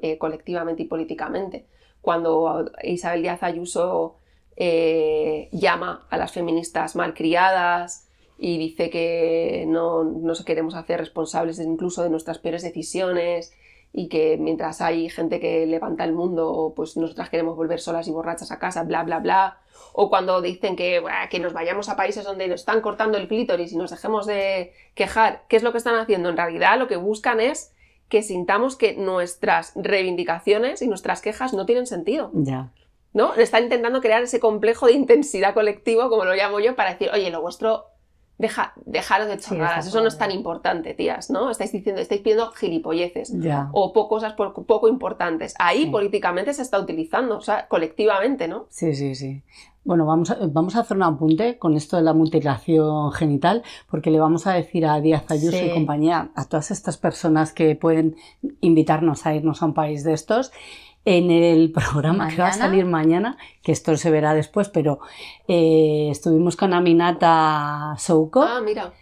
eh, colectivamente y políticamente. Cuando Isabel Díaz Ayuso eh, llama a las feministas malcriadas y dice que no nos queremos hacer responsables incluso de nuestras peores decisiones y que mientras hay gente que levanta el mundo, pues nosotras queremos volver solas y borrachas a casa, bla, bla, bla. O cuando dicen que, que nos vayamos a países donde nos están cortando el clítoris y nos dejemos de quejar, ¿qué es lo que están haciendo? En realidad lo que buscan es que sintamos que nuestras reivindicaciones y nuestras quejas no tienen sentido. Ya. ¿no? Está intentando crear ese complejo de intensidad colectivo, como lo llamo yo, para decir, oye, lo vuestro, deja, dejaros de chorradas, eso no es tan importante, tías, ¿no? Estáis diciendo, estáis pidiendo gilipolleces o cosas poco, importantes. Ahí políticamente se está utilizando, o sea, colectivamente, ¿no? Sí, sí, sí. Bueno, vamos a, vamos a hacer un apunte con esto de la mutilación genital, porque le vamos a decir a Díaz Ayuso y compañía, a todas estas personas que pueden invitarnos a irnos a un país de estos, en el programa que va a salir mañana, que esto se verá después, pero eh, estuvimos con Aminata Souko. Ah,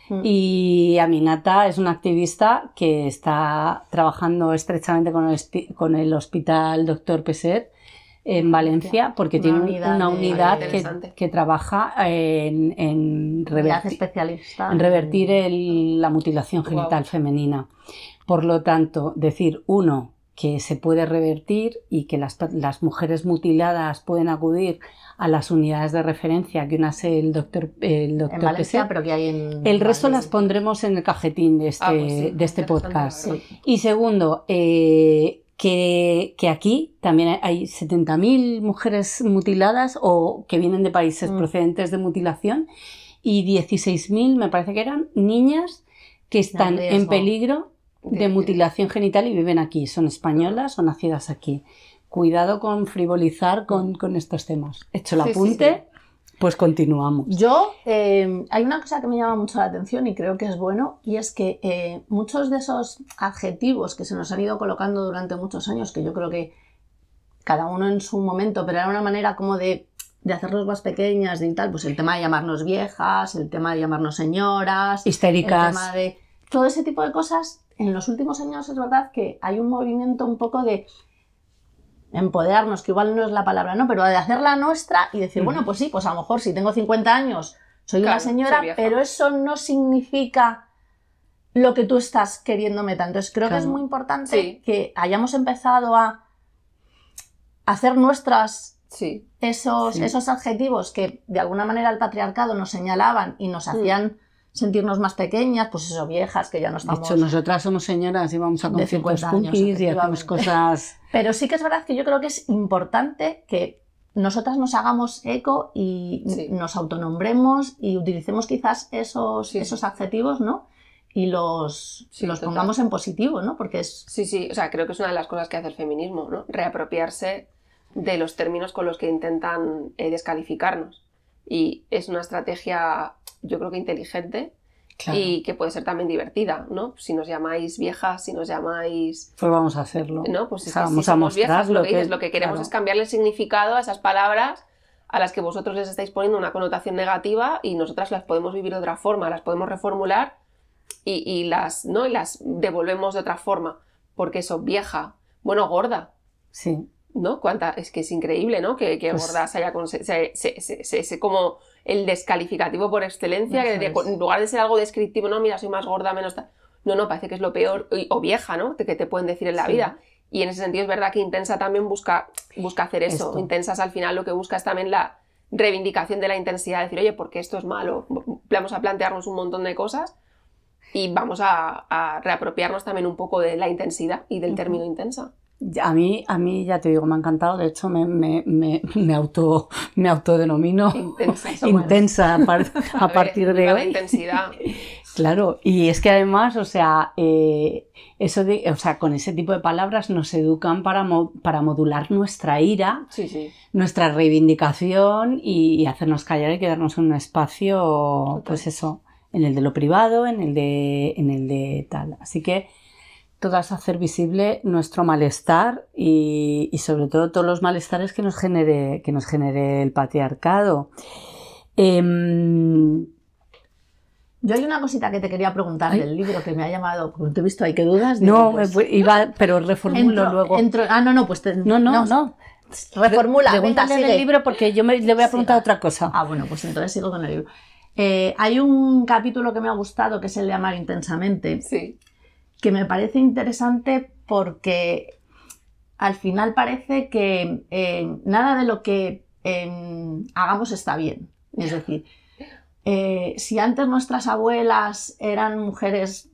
mm. Y Aminata es una activista que está trabajando estrechamente con el, hospital Doctor Peset en Valencia porque tiene una unidad que, trabaja en, revertir, la mutilación genital femenina. Por lo tanto, decir, uno, que se puede revertir y que las, las, mujeres mutiladas pueden acudir a las unidades de referencia que una el doctor, el doctor El resto las pondremos en el cajetín de este, ah, pues este podcast. Y segundo, eh, que, aquí también hay 70.000 mujeres mutiladas o que vienen de países mm. procedentes de mutilación y 16.000, me parece que eran, niñas que están en peligro de, mutilación genital y viven aquí. Son españolas o nacidas aquí. Cuidado con frivolizar con, estos temas. Hecho el apunte, pues continuamos. Yo, eh, hay una cosa que me llama mucho la atención y creo que es bueno, y es que eh, muchos de esos adjetivos que se nos han ido colocando durante muchos años, que yo creo que cada uno en su momento, pero era una manera como de de hacernos más pequeñas y tal, pues el tema de llamarnos viejas, el tema de llamarnos señoras, histéricas, el tema de todo ese tipo de cosas en los últimos años es verdad que hay un movimiento un poco de empoderarnos, que igual no es la palabra, ¿no? Pero de hacerla nuestra y decir, bueno, pues sí, pues a lo mejor si tengo 50 años soy una señora, pero eso no significa lo que tú estás queriéndome tanto. Entonces creo que es muy importante que hayamos empezado a hacer nuestras Esos, esos adjetivos que de alguna manera el patriarcado nos señalaban y nos mm. hacían sentirnos más pequeñas, pues eso, viejas, que ya no estamos... De hecho, nosotras somos señoras y vamos a 50 años y hacemos cosas... Pero sí que es verdad que yo creo que es importante que nosotras nos hagamos eco y nos autonombremos y utilicemos quizás esos, esos adjetivos, ¿no? Y los, los pongamos en positivo, ¿no? Porque es... Sí, sí, o sea, creo que es una de las cosas que hace el feminismo, ¿no? Reapropiarse de los términos con los que intentan eh, descalificarnos y es una estrategia yo creo que inteligente y que puede ser también divertida, ¿no? Si nos llamáis viejas, si nos llamáis... Pues vamos a hacerlo. No, pues si a viejas, lo que, es, lo que queremos es cambiarle el significado a esas palabras a las que vosotros les estáis poniendo una connotación negativa y nosotras las podemos vivir de otra forma, las podemos reformular y, las, ¿no? y las devolvemos de otra forma. Porque eso, vieja, bueno, gorda. Sí. ¿no? Cuánta, es que es increíble, ¿no? Que, que pues sea haya como el descalificativo por excelencia, que en lugar de ser algo descriptivo, no, mira, soy más gorda, menos No, no, parece que es lo peor, o vieja, ¿no? Que te pueden decir en la vida. Y en ese sentido es verdad que Intensa también busca, busca hacer eso. Intensa Intensas al final lo que busca es también la reivindicación de la intensidad, decir, oye, porque esto es malo, vamos a plantearnos un montón de cosas y vamos a, reapropiarnos también un poco de la intensidad y del término intensa. A mí, a mí, ya te digo, me ha encantado. De hecho, me, me, me, auto, me autodenomino intensa, a, partir de Claro, y es que además, o sea, eh, eso o sea, con ese tipo de palabras nos educan para, modular nuestra ira, nuestra reivindicación y, hacernos callar y quedarnos en un espacio, pues eso, en el de lo privado, en el en el de tal. Así que todas hacer visible nuestro malestar y, sobre todo todos los malestares que nos genere, que nos genere el patriarcado. Em, yo hay una cosita que te quería preguntar del libro que me ha llamado, porque te he visto hay que dudas. No, pues, pues, pero reformulo luego. ah, no, no, pues te, no, no, no, no. Reformula. Pregúntale el libro porque yo le voy a preguntar otra cosa. Ah, bueno, pues entonces sigo con el libro. Eh, hay un capítulo que me ha gustado que es el de Amar Intensamente. Sí que me parece interesante porque al final parece que eh, nada de lo que eh, hagamos está bien. Es decir, eh, si antes nuestras abuelas eran mujeres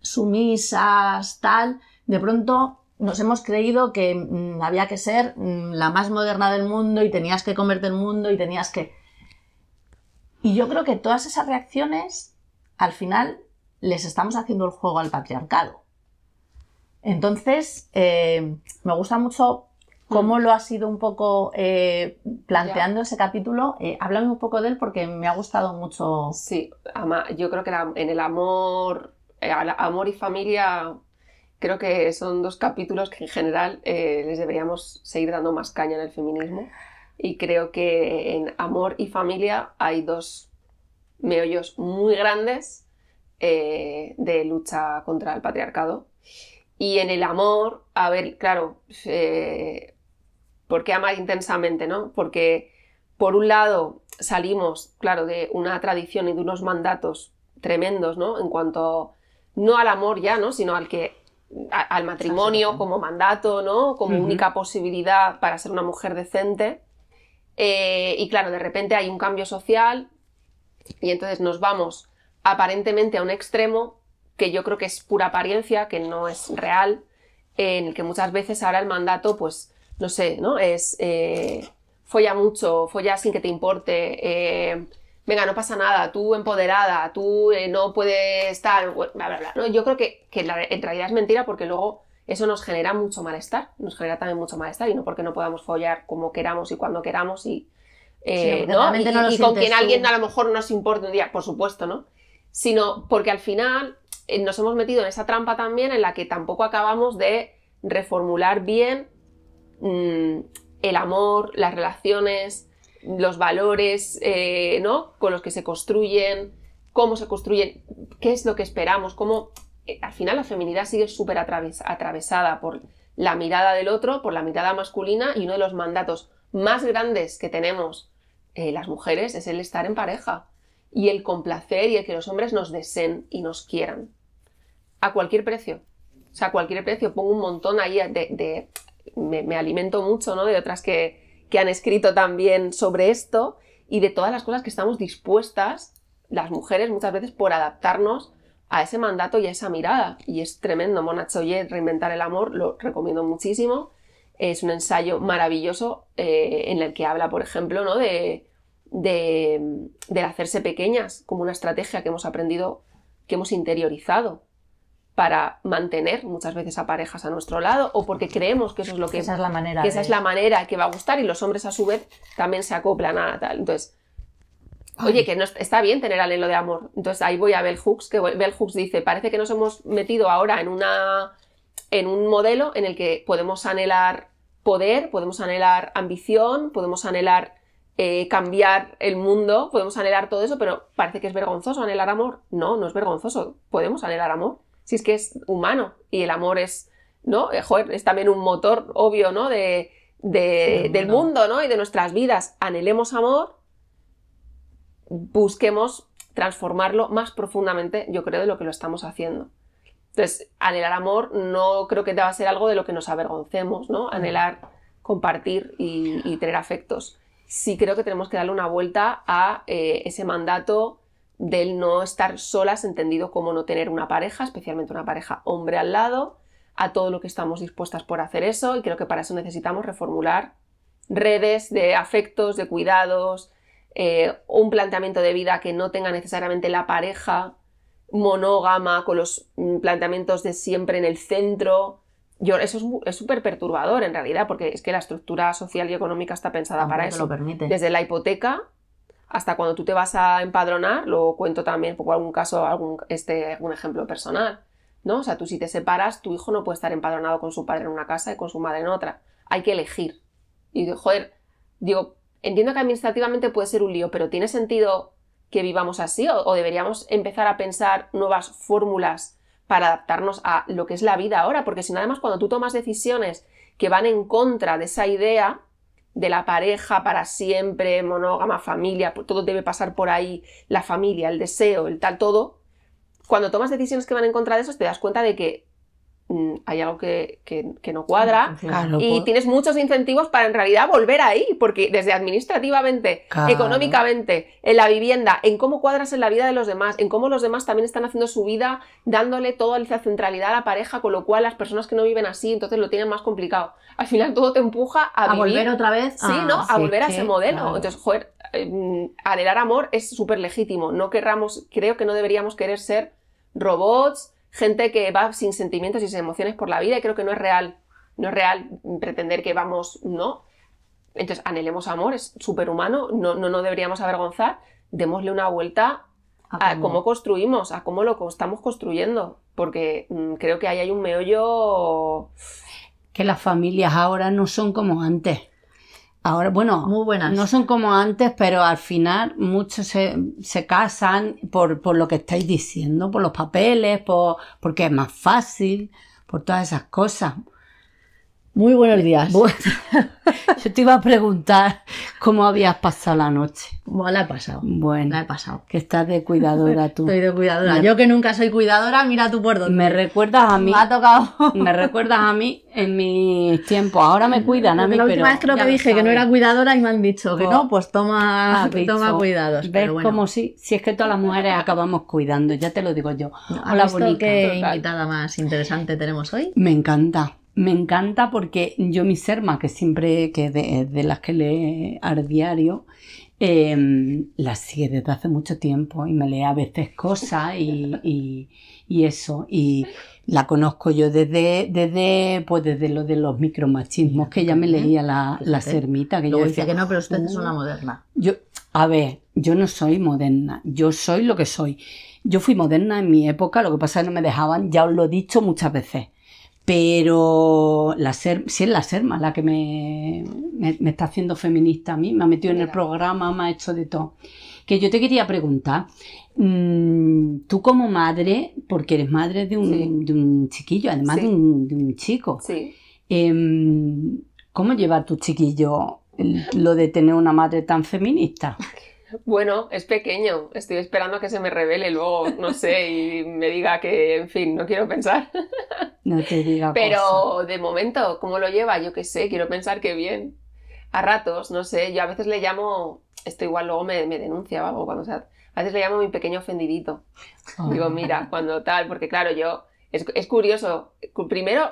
sumisas, tal, de pronto nos hemos creído que mm, había que ser mm, la más moderna del mundo y tenías que comerte el mundo y tenías que... Y yo creo que todas esas reacciones, al final, les estamos haciendo el juego al patriarcado. Entonces, eh, me gusta mucho cómo mm. lo ha sido un poco eh, planteando ese capítulo. Eh, háblame un poco de él porque me ha gustado mucho. Sí, yo creo que en el amor, amor y familia, creo que son dos capítulos que en general les deberíamos seguir dando más caña en el feminismo. Y creo que en amor y familia hay dos meollos muy grandes eh, de lucha contra el patriarcado. Y en el amor, a ver, claro, eh, ¿por qué amar intensamente? ¿no? Porque por un lado salimos, claro, de una tradición y de unos mandatos tremendos, ¿no? En cuanto, no al amor ya, ¿no? Sino al que al matrimonio como mandato, ¿no? Como única posibilidad para ser una mujer decente. Eh, y claro, de repente hay un cambio social y entonces nos vamos aparentemente a un extremo que yo creo que es pura apariencia, que no es real, en el que muchas veces ahora el mandato, pues, no sé, ¿no? Es eh, folla mucho, folla sin que te importe, eh, venga, no pasa nada, tú empoderada, tú eh, no puedes estar, bla, bla, bla. Yo creo que, en realidad es mentira porque luego eso nos genera mucho malestar, nos genera también mucho malestar y no porque no podamos follar como queramos y cuando queramos y, con quien alguien a lo mejor nos importe un día, por supuesto, ¿no? sino porque al final eh, nos hemos metido en esa trampa también en la que tampoco acabamos de reformular bien mm, el amor, las relaciones, los valores, eh, ¿no? Con los que se construyen, cómo se construyen, qué es lo que esperamos, cómo... Eh, al final la feminidad sigue súper atravesada por la mirada del otro, por la mirada masculina y uno de los mandatos más grandes que tenemos las mujeres es el estar en pareja y el complacer y el que los hombres nos deseen y nos quieran. A cualquier precio. O sea, a cualquier precio. Pongo un montón ahí de... me, alimento mucho, ¿no? De otras que, han escrito también sobre esto y de todas las cosas que estamos dispuestas, las mujeres, muchas veces por adaptarnos a ese mandato y a esa mirada. Y es tremendo, Mona Choyé, Reinventar el Amor, lo recomiendo muchísimo. Es un ensayo maravilloso eh, en el que habla, por ejemplo, ¿no? de de, hacerse pequeñas, como una estrategia que hemos aprendido, que hemos interiorizado para mantener muchas veces a parejas a nuestro lado o porque creemos que eso es lo que esa es la manera que esa es la manera que va a gustar y los hombres a su vez también se acoplan a tal entonces oye que no está bien tener anhelo de amor entonces ahí voy a Bell Hooks que Bell Hooks dice parece que nos hemos metido ahora en una en un modelo en el que podemos anhelar poder podemos anhelar ambición podemos anhelar eh, cambiar el mundo, podemos anhelar todo eso, pero parece que es vergonzoso anhelar amor. No, no es vergonzoso, podemos anhelar amor, si es que es humano y el amor es, ¿no? Eh, es también un motor obvio, ¿no? De, del mundo, Y de nuestras vidas. Anhelemos amor, busquemos transformarlo más profundamente, yo creo, de lo que lo estamos haciendo. Entonces, anhelar amor no creo que te va a ser algo de lo que nos avergoncemos, ¿no? Mm. Anhelar compartir y tener afectos sí creo que tenemos que darle una vuelta a eh, ese mandato del no estar solas, entendido como no tener una pareja, especialmente una pareja hombre al lado, a todo lo que estamos dispuestas por hacer eso, y creo que para eso necesitamos reformular redes de afectos, de cuidados, eh, un planteamiento de vida que no tenga necesariamente la pareja monógama, con los mm, planteamientos de siempre en el centro, yo, eso es súper perturbador en realidad, porque es que la estructura social y económica está pensada para eso. Desde la hipoteca hasta cuando tú te vas a empadronar, lo cuento también por algún caso, algún, este, ejemplo personal, ¿no? O sea, tú si te separas, tu hijo no puede estar empadronado con su padre en una casa y con su madre en otra. Hay que elegir. Y joder, digo, entiendo que administrativamente puede ser un lío, pero ¿tiene sentido que vivamos así? o deberíamos empezar a pensar nuevas fórmulas para adaptarnos a lo que es la vida ahora, porque si nada además, cuando tú tomas decisiones que van en contra de esa idea de la pareja para siempre, monógama, familia, pues todo debe pasar por ahí, la familia, el deseo, el tal, todo, cuando tomas decisiones que van en contra de eso, te das cuenta de que Mm, hay algo que, no cuadra y pues. tienes muchos incentivos para en realidad volver ahí, porque desde administrativamente, económicamente, en la vivienda, en cómo cuadras en la vida de los demás, en cómo los demás también están haciendo su vida, dándole toda esa centralidad a la pareja, con lo cual las personas que no viven así, entonces lo tienen más complicado. Al final todo te empuja a, volver otra vez. Sí, ¿no? a volver a ese modelo. Entonces, joder, em, amor es súper legítimo. No querramos, creo que no deberíamos querer ser robots, gente que va sin sentimientos y sin emociones por la vida y creo que no es real, no es real pretender que vamos, ¿no? Entonces, anhelemos amor, es superhumano, no, no, no deberíamos avergonzar, démosle una vuelta a, cómo. construimos, a cómo lo estamos construyendo, porque mm, creo que ahí hay un meollo... Que las familias ahora no son como antes. Ahora, bueno, no son como antes, pero al final muchos se, se casan por, por, lo que estáis diciendo, por los papeles, por, porque es más fácil, por todas esas cosas. Muy buenos eh, días. yo te iba a preguntar cómo habías pasado la noche. Bueno, la he pasado. Bueno, la he pasado. Que estás de cuidadora tú. Estoy de cuidadora. Yo que nunca soy cuidadora, mira tu por Me recuerdas a mí. Me ha tocado. me recuerdas a mí en mis tiempos. Ahora me cuidan a mí. La última vez creo que dije que no era cuidadora y me han dicho que oh, no, pues toma, toma cuidados. como si, si es que todas las mujeres acabamos cuidando, ya te lo digo yo. Hola, bonita. Qué invitada más interesante tenemos hoy? Me encanta me encanta porque yo mi serma, que siempre, que de, las que lee al diario, em, la las sigue desde hace mucho tiempo y me lee a veces cosas y, eso. Y la conozco yo desde, desde, pues desde lo de los micromachismos que ya me leía la, la sermita. Que yo decía que no, pero usted es uh". una moderna. Yo, a ver, yo no soy moderna, yo soy lo que soy. Yo fui moderna en mi época, lo que pasa es que no me dejaban, ya os lo he dicho muchas veces pero la ser, si es la Serma la que me, está haciendo feminista a mí, me ha metido en el programa, me ha hecho de todo. Que yo te quería preguntar, mm, tú como madre, porque eres madre de un, chiquillo, además de, un, chico, em, ¿cómo lleva tu chiquillo lo de tener una madre tan feminista? Bueno, es pequeño. Estoy esperando que se me revele luego, no sé, y me diga que, en fin, no quiero pensar. No te diga. Pero de momento, ¿cómo lo lleva? Yo qué sé, quiero pensar que bien. A ratos, no sé, yo a veces le llamo, esto igual luego me, me denuncia o algo cuando sea, a veces le llamo mi pequeño ofendidito. Ah. Digo, mira, cuando tal, porque claro, yo es, curioso. Primero,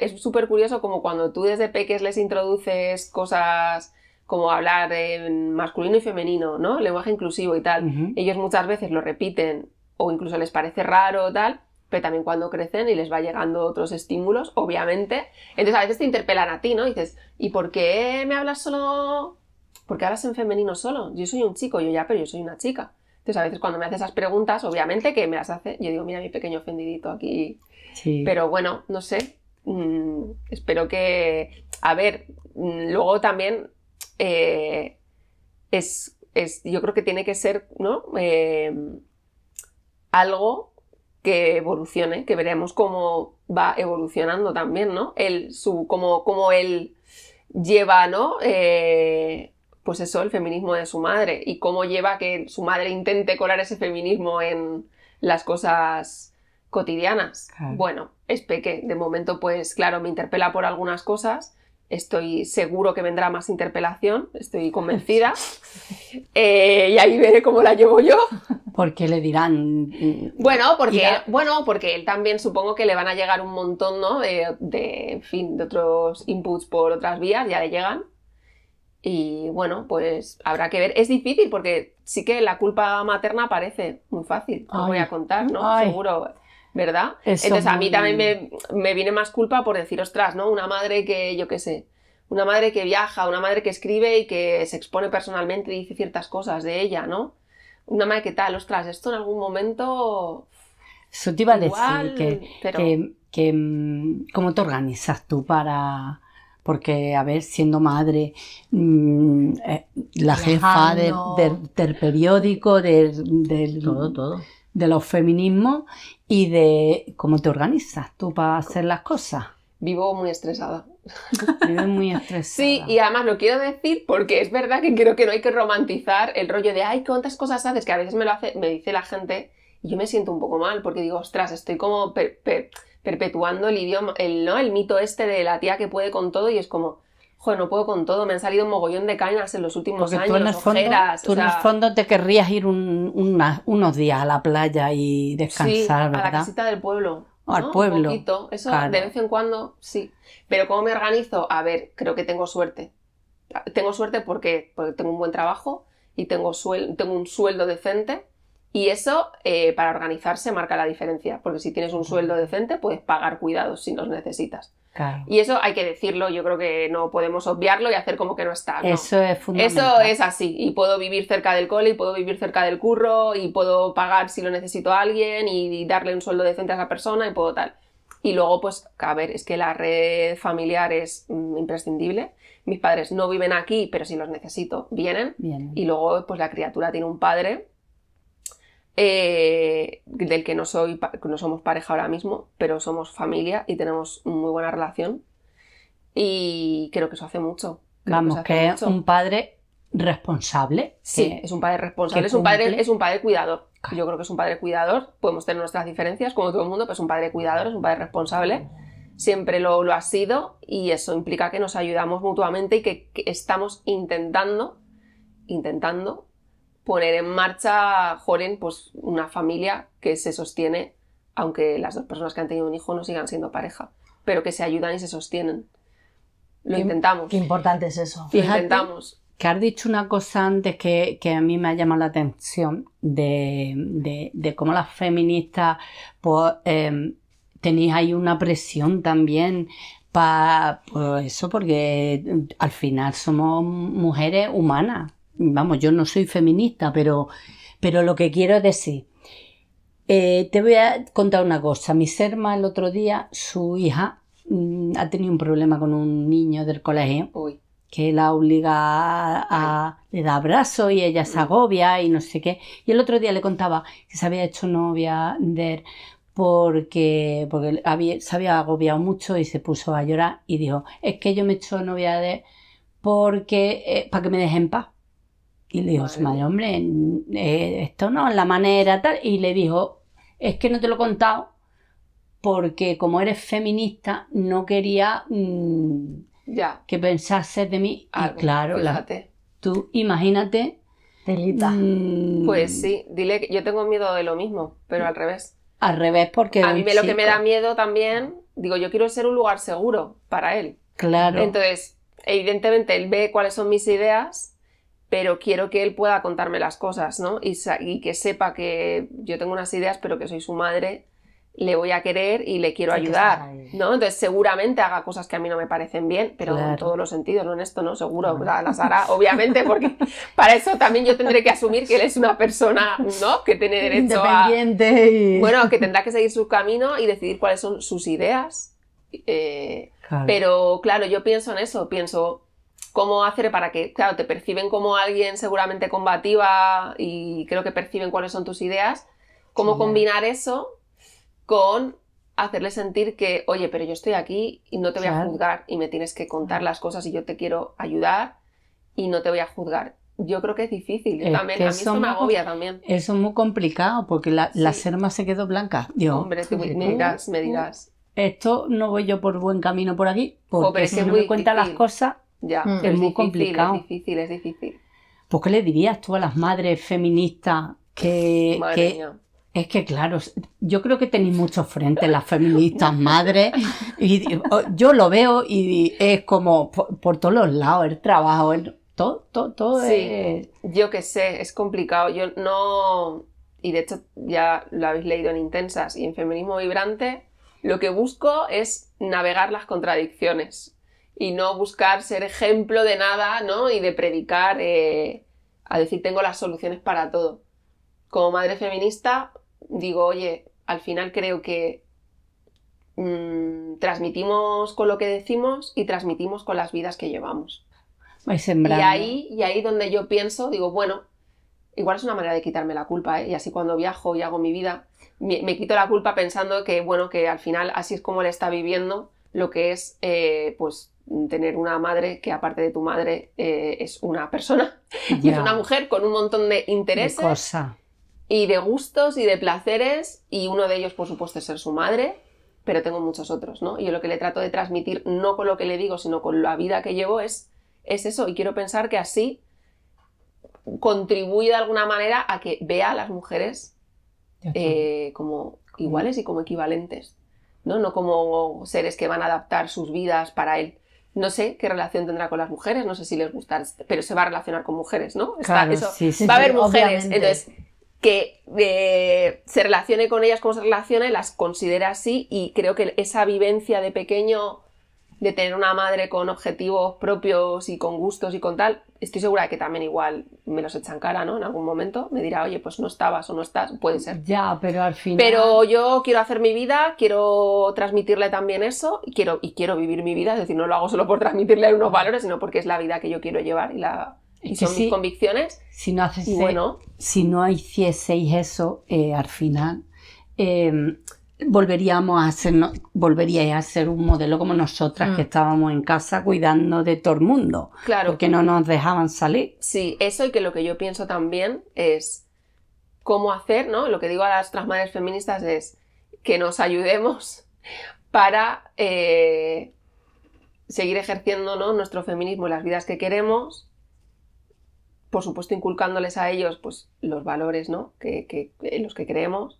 es súper curioso como cuando tú desde peques les introduces cosas como hablar en masculino y femenino, ¿no? Lenguaje inclusivo y tal. Ellos muchas veces lo repiten o incluso les parece raro o tal, pero también cuando crecen y les va llegando otros estímulos, obviamente. Entonces a veces te interpelan a ti, ¿no? Y dices, ¿y por qué me hablas solo? ¿Por qué hablas en femenino solo? Yo soy un chico, yo ya, pero yo soy una chica. Entonces a veces cuando me haces esas preguntas, obviamente que me las hace, yo digo, mira mi pequeño ofendidito aquí. Pero bueno, no sé. Mm, espero que, a ver, mm, luego también eh, es, yo creo que tiene que ser ¿no? Eh, algo que evolucione, que veremos cómo va evolucionando también, ¿no? El, su, cómo, como él lleva, ¿no? Eh, pues eso, el feminismo de su madre y cómo lleva que su madre intente colar ese feminismo en las cosas cotidianas. Bueno, es peque, de momento pues claro, me interpela por algunas cosas, estoy seguro que vendrá más interpelación, estoy convencida. Eh, y ahí veré cómo la llevo yo. ¿Por qué le dirán? Mm, bueno, porque, bueno, porque él también supongo que le van a llegar un montón, ¿no? De, fin, de otros inputs por otras vías, ya le llegan. Y bueno, pues habrá que ver. Es difícil porque sí que la culpa materna parece muy fácil, os voy a contar, ¿no? Seguro. ¿verdad? Entonces a mí también me, viene más culpa por decir, ostras, ¿no? Una madre que, yo qué sé, una madre que viaja, una madre que escribe y que se expone personalmente y dice ciertas cosas de ella, ¿no? Una madre que tal, ostras, esto en algún momento... Eso te iba a decir, que, mm, cómo te organizas tú para porque, a ver, siendo madre, mm, eh, la jefa del, periódico, del, del, Todo, todo de los feminismos y de cómo te organizas tú para hacer las cosas. Vivo muy estresada. Vivo muy estresada. Sí, y además lo quiero decir porque es verdad que creo que no hay que romantizar el rollo de, ay, cuántas cosas haces, que a veces me lo hace, me dice la gente y yo me siento un poco mal porque digo, ostras, estoy como perpetuando el idioma, el, ¿no? el mito este de la tía que puede con todo y es como, joder, no puedo con todo, me han salido un mogollón de cañas en los últimos años, tú en el fondo, te querrías ir unos días a la playa y descansar, sí, a la casita del pueblo. Al pueblo. Un poquito. Eso de vez en cuando, sí. Pero ¿cómo me organizo? A ver, creo que tengo suerte. Tengo suerte porque, tengo un buen trabajo y tengo, un sueldo decente. Y eso, eh, para organizarse, marca la diferencia. Porque si tienes un sueldo decente, puedes pagar cuidados si los necesitas. Y eso hay que decirlo, yo creo que no podemos obviarlo y hacer como que no está. Eso es fundamental. Eso es así, y puedo vivir cerca del cole, y puedo vivir cerca del curro, y puedo pagar si lo necesito a alguien, y darle un sueldo decente a esa persona, y puedo tal. Y luego, pues, a ver, es que la red familiar es mm, imprescindible. Mis padres no viven aquí, pero si los necesito, vienen. Y luego, pues, la criatura tiene un padre eh, del que no, soy, no somos pareja ahora mismo, pero somos familia y tenemos muy buena relación. Y creo que eso hace mucho. Vamos, que, es un padre responsable. Sí, es un padre responsable, es un padre, es un padre cuidador. Yo creo que es un padre cuidador, podemos tener nuestras diferencias, como todo el mundo, pero es un padre cuidador, es un padre responsable. Siempre lo, ha sido y eso implica que nos ayudamos mutuamente y que estamos intentando, intentando poner en marcha, Joren, pues una familia que se sostiene, aunque las dos personas que han tenido un hijo no sigan siendo pareja, pero que se ayudan y se sostienen. Lo intentamos. Qué importante es eso. Lo intentamos. Que has dicho una cosa antes que, que, a mí me ha llamado la atención de, de, de cómo las feministas pues, em, tenéis ahí una presión también para pues, eso, porque em, al final somos mujeres humanas vamos, yo no soy feminista, pero, pero lo que quiero decir, eh, te voy a contar una cosa. Mi serma el otro día, su hija mm, ha tenido un problema con un niño del colegio. que la obliga a, le da abrazos y ella se mm. agobia y no sé qué. Y el otro día le contaba que se había hecho novia de porque, porque se había agobiado mucho y se puso a llorar y dijo, es que yo me he hecho novia de porque eh, para que me dejen paz. Y le dijo madre, hombre, eh, esto no la manera, tal. Y le dijo, es que no te lo he contado, porque como eres feminista, no quería mm, que pensases de mí. claro, tú imagínate. Mm, pues sí, dile que yo tengo miedo de lo mismo, pero al revés. Al revés, porque. A mí lo que me da miedo también, digo, yo quiero ser un lugar seguro para él. Claro. Entonces, evidentemente, él ve cuáles son mis ideas pero quiero que él pueda contarme las cosas, ¿no? Y, que sepa que yo tengo unas ideas, pero que soy su madre, le voy a querer y le quiero ayudar, ¿no? Entonces seguramente haga cosas que a mí no me parecen bien, pero en todos los sentidos, no en esto, ¿no? Seguro, las hará, obviamente, porque para eso también yo tendré que asumir que él es una persona, ¿no? Que tiene derecho a... Bueno, que tendrá que seguir su camino y decidir cuáles son sus ideas. Eh, pero claro, yo pienso en eso, pienso cómo hacer para que, claro, te perciben como alguien seguramente combativa y creo que perciben cuáles son tus ideas, cómo combinar eso con hacerle sentir que, oye, pero yo estoy aquí y no te voy a juzgar y me tienes que contar las cosas y yo te quiero ayudar y no te voy a juzgar. Yo creo que es difícil. a mí eso me agobia también. Eso es muy complicado porque la, serma se quedó blanca. Hombre, tú, me dirás, me dirás. Esto no voy yo por buen camino por aquí porque si no me cuenta las cosas ya, mm, es, muy complicado. Es difícil, es difícil. Pues, ¿qué le dirías tú a las madres feministas que. que... Es que claro, yo creo que tenéis muchos frentes las feministas madres y yo lo veo y es como por, todos los lados el trabajo, el, todo, todo, sí, Yo qué sé, es complicado. Yo no y de hecho ya lo habéis leído en Intensas y en Feminismo Vibrante. Lo que busco es navegar las contradicciones y no buscar ser ejemplo de nada, ¿no? Y de predicar eh, a decir tengo las soluciones para todo. Como madre feminista, digo, oye, al final creo que mm, transmitimos con lo que decimos y transmitimos con las vidas que llevamos. Y ahí, y ahí donde yo pienso, digo, bueno, igual es una manera de quitarme la culpa, ¿eh? y así cuando viajo y hago mi vida, me, me, quito la culpa pensando que, bueno, que al final así es como le está viviendo lo que es eh, pues tener una madre que aparte de tu madre eh, es una persona y es una mujer con un montón de intereses y de gustos y de placeres y uno de ellos por supuesto es ser su madre pero tengo muchos otros no y yo lo que le trato de transmitir no con lo que le digo sino con la vida que llevo es es eso y quiero pensar que así contribuye de alguna manera a que vea a las mujeres eh, como iguales y como equivalentes ¿no? como seres que van a adaptar sus vidas para él. No sé qué relación tendrá con las mujeres, no sé si les gusta, pero se va a relacionar con mujeres, ¿no? va a haber mujeres. Entonces, que eh, se relacione con ellas como se relacione, las considera así y creo que esa vivencia de pequeño de tener una madre con objetivos propios y con gustos y con tal, estoy segura de que también igual me los echan cara, ¿no? En algún momento me dirá, oye, pues no estabas o no estás, puede ser. Ya, pero al final. Pero yo quiero hacer mi vida, quiero transmitirle también eso, y quiero, y quiero vivir mi vida, es decir, no lo hago solo por transmitirle unos valores, sino porque es la vida que yo quiero llevar y, la, son mis convicciones. Si no, haces, bueno, si no hicieseis eso, eh, al final. Eh, volveríamos a volvería a ser un modelo como nosotras mm. que estábamos en casa cuidando de todo el mundo. Claro. Porque no nos dejaban salir. Sí, eso y que lo que yo pienso también es cómo hacer, ¿no? Lo que digo a las otras madres feministas es que nos ayudemos para eh, seguir ejerciendo nuestro feminismo y las vidas que queremos. Por supuesto, inculcándoles a ellos pues, los valores que, en los que creemos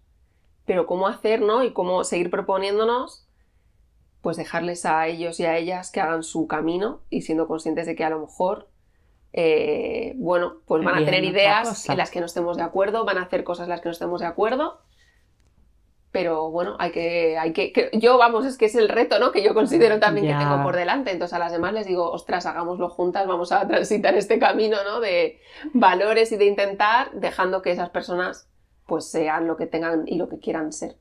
pero cómo hacer, ¿no? Y cómo seguir proponiéndonos, pues dejarles a ellos y a ellas que hagan su camino y siendo conscientes de que a lo mejor, eh, bueno, pues van a tener ideas en las que no estemos de acuerdo, van a hacer cosas en las que no estemos de acuerdo, pero bueno, hay que, hay que, yo vamos, es que es el reto, ¿no? Que yo considero también que tengo por delante. Entonces a las demás les digo, ostras, hagámoslo juntas, vamos a transitar este camino, ¿no? De valores y de intentar, dejando que esas personas pues sean lo que tengan y lo que quieran ser.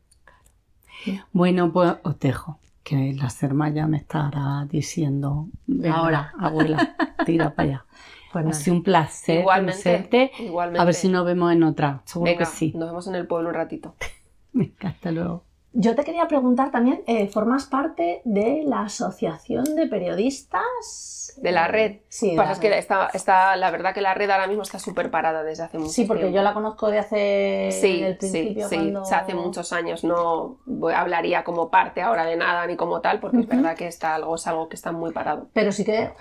Bueno, pues os dejo, que la serma ya me estará diciendo, ahora, abuela, tira para allá. Bueno, pues ha sido un placer igualmente, A ver si nos vemos en otra. Seguro que sí. Nos vemos en el pueblo un ratito. Venga, hasta luego. Yo te quería preguntar también, eh, ¿formas parte de la Asociación de Periodistas? De la red. Sí. es que está, la verdad que la red ahora mismo está súper parada desde hace mucho tiempo. Sí, porque yo la conozco de hace... Sí, sí, sí. hace muchos años. No hablaría como parte ahora de nada ni como tal, porque es verdad que está algo, es algo que está muy parado. Pero sí que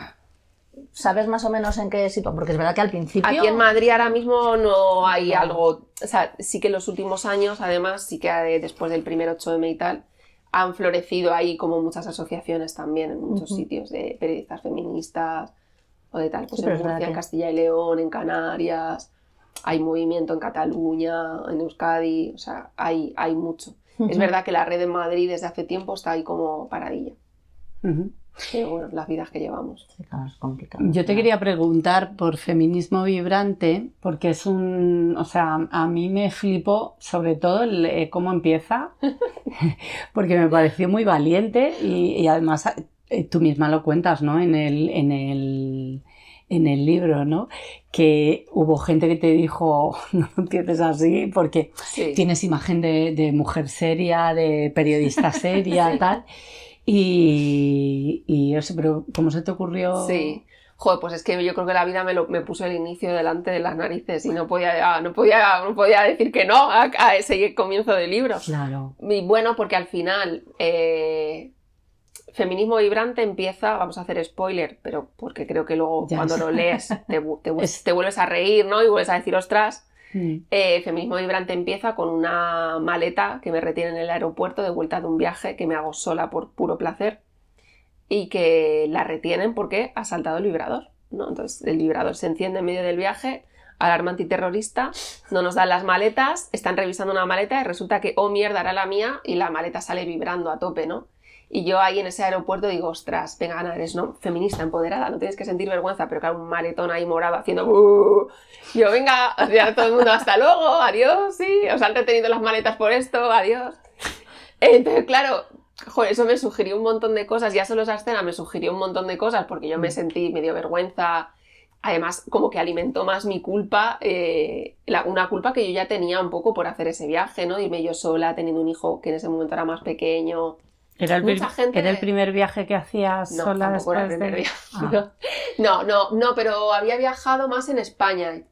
sabes más o menos en qué sitio? porque es verdad que al principio... Aquí en Madrid ahora mismo no hay algo, o sea, sí que en los últimos años, además, sí que eh, después del primer 8M y tal, han florecido ahí como muchas asociaciones también en muchos sitios de periodistas feministas o de tal, pues en Castilla y León, en Canarias, hay movimiento en Cataluña, en Euskadi, o sea, hay, hay mucho. Es verdad que la red en Madrid desde hace tiempo está ahí como paradilla. las vidas que llevamos. Yo te quería preguntar por feminismo vibrante, porque es un. O sea, a mí me flipó sobre todo eh, cómo empieza, porque me pareció muy valiente y, además eh, tú misma lo cuentas, ¿no? En el. En el en el libro, ¿no? Que hubo gente que te dijo, no empieces así, porque tienes imagen de, mujer seria, de periodista seria, tal. Y, y eso, pero ¿cómo se te ocurrió? Sí. Joder, pues es que yo creo que la vida me, lo, puso el inicio delante de las narices y no podía, ah, no podía, no podía decir que no a, ese comienzo del libro. Claro. Y bueno, porque al final, eh, Feminismo Vibrante empieza, vamos a hacer spoiler, pero porque creo que luego cuando lo lees te, vuelves a reír, ¿no? Y vuelves a decir, ostras, Mm. Eh, feminismo Vibrante empieza con una maleta que me retienen en el aeropuerto de vuelta de un viaje que me hago sola por puro placer y que la retienen porque ha saltado el vibrador. ¿no? Entonces el vibrador se enciende en medio del viaje, alarma antiterrorista, no nos dan las maletas, están revisando una maleta y resulta que, oh mierda, era la mía y la maleta sale vibrando a tope, ¿no? Y yo ahí en ese aeropuerto digo, ostras, venga, eres ¿no? feminista, empoderada, no tienes que sentir vergüenza, pero claro, un maletón ahí morado haciendo... Uh". yo, venga, ya todo el mundo, hasta luego, adiós, sí, os han retenido las maletas por esto, adiós. Entonces, claro, eso me sugirió un montón de cosas, ya solo esa escena me sugirió un montón de cosas, porque yo me mm. sentí, medio vergüenza, además como que alimentó más mi culpa, eh, una culpa que yo ya tenía un poco por hacer ese viaje, ¿no? Irme yo sola, teniendo un hijo que en ese momento era más pequeño, era el, ¿Era el primer viaje que hacías no, sola después No, no, no, pero había viajado más en España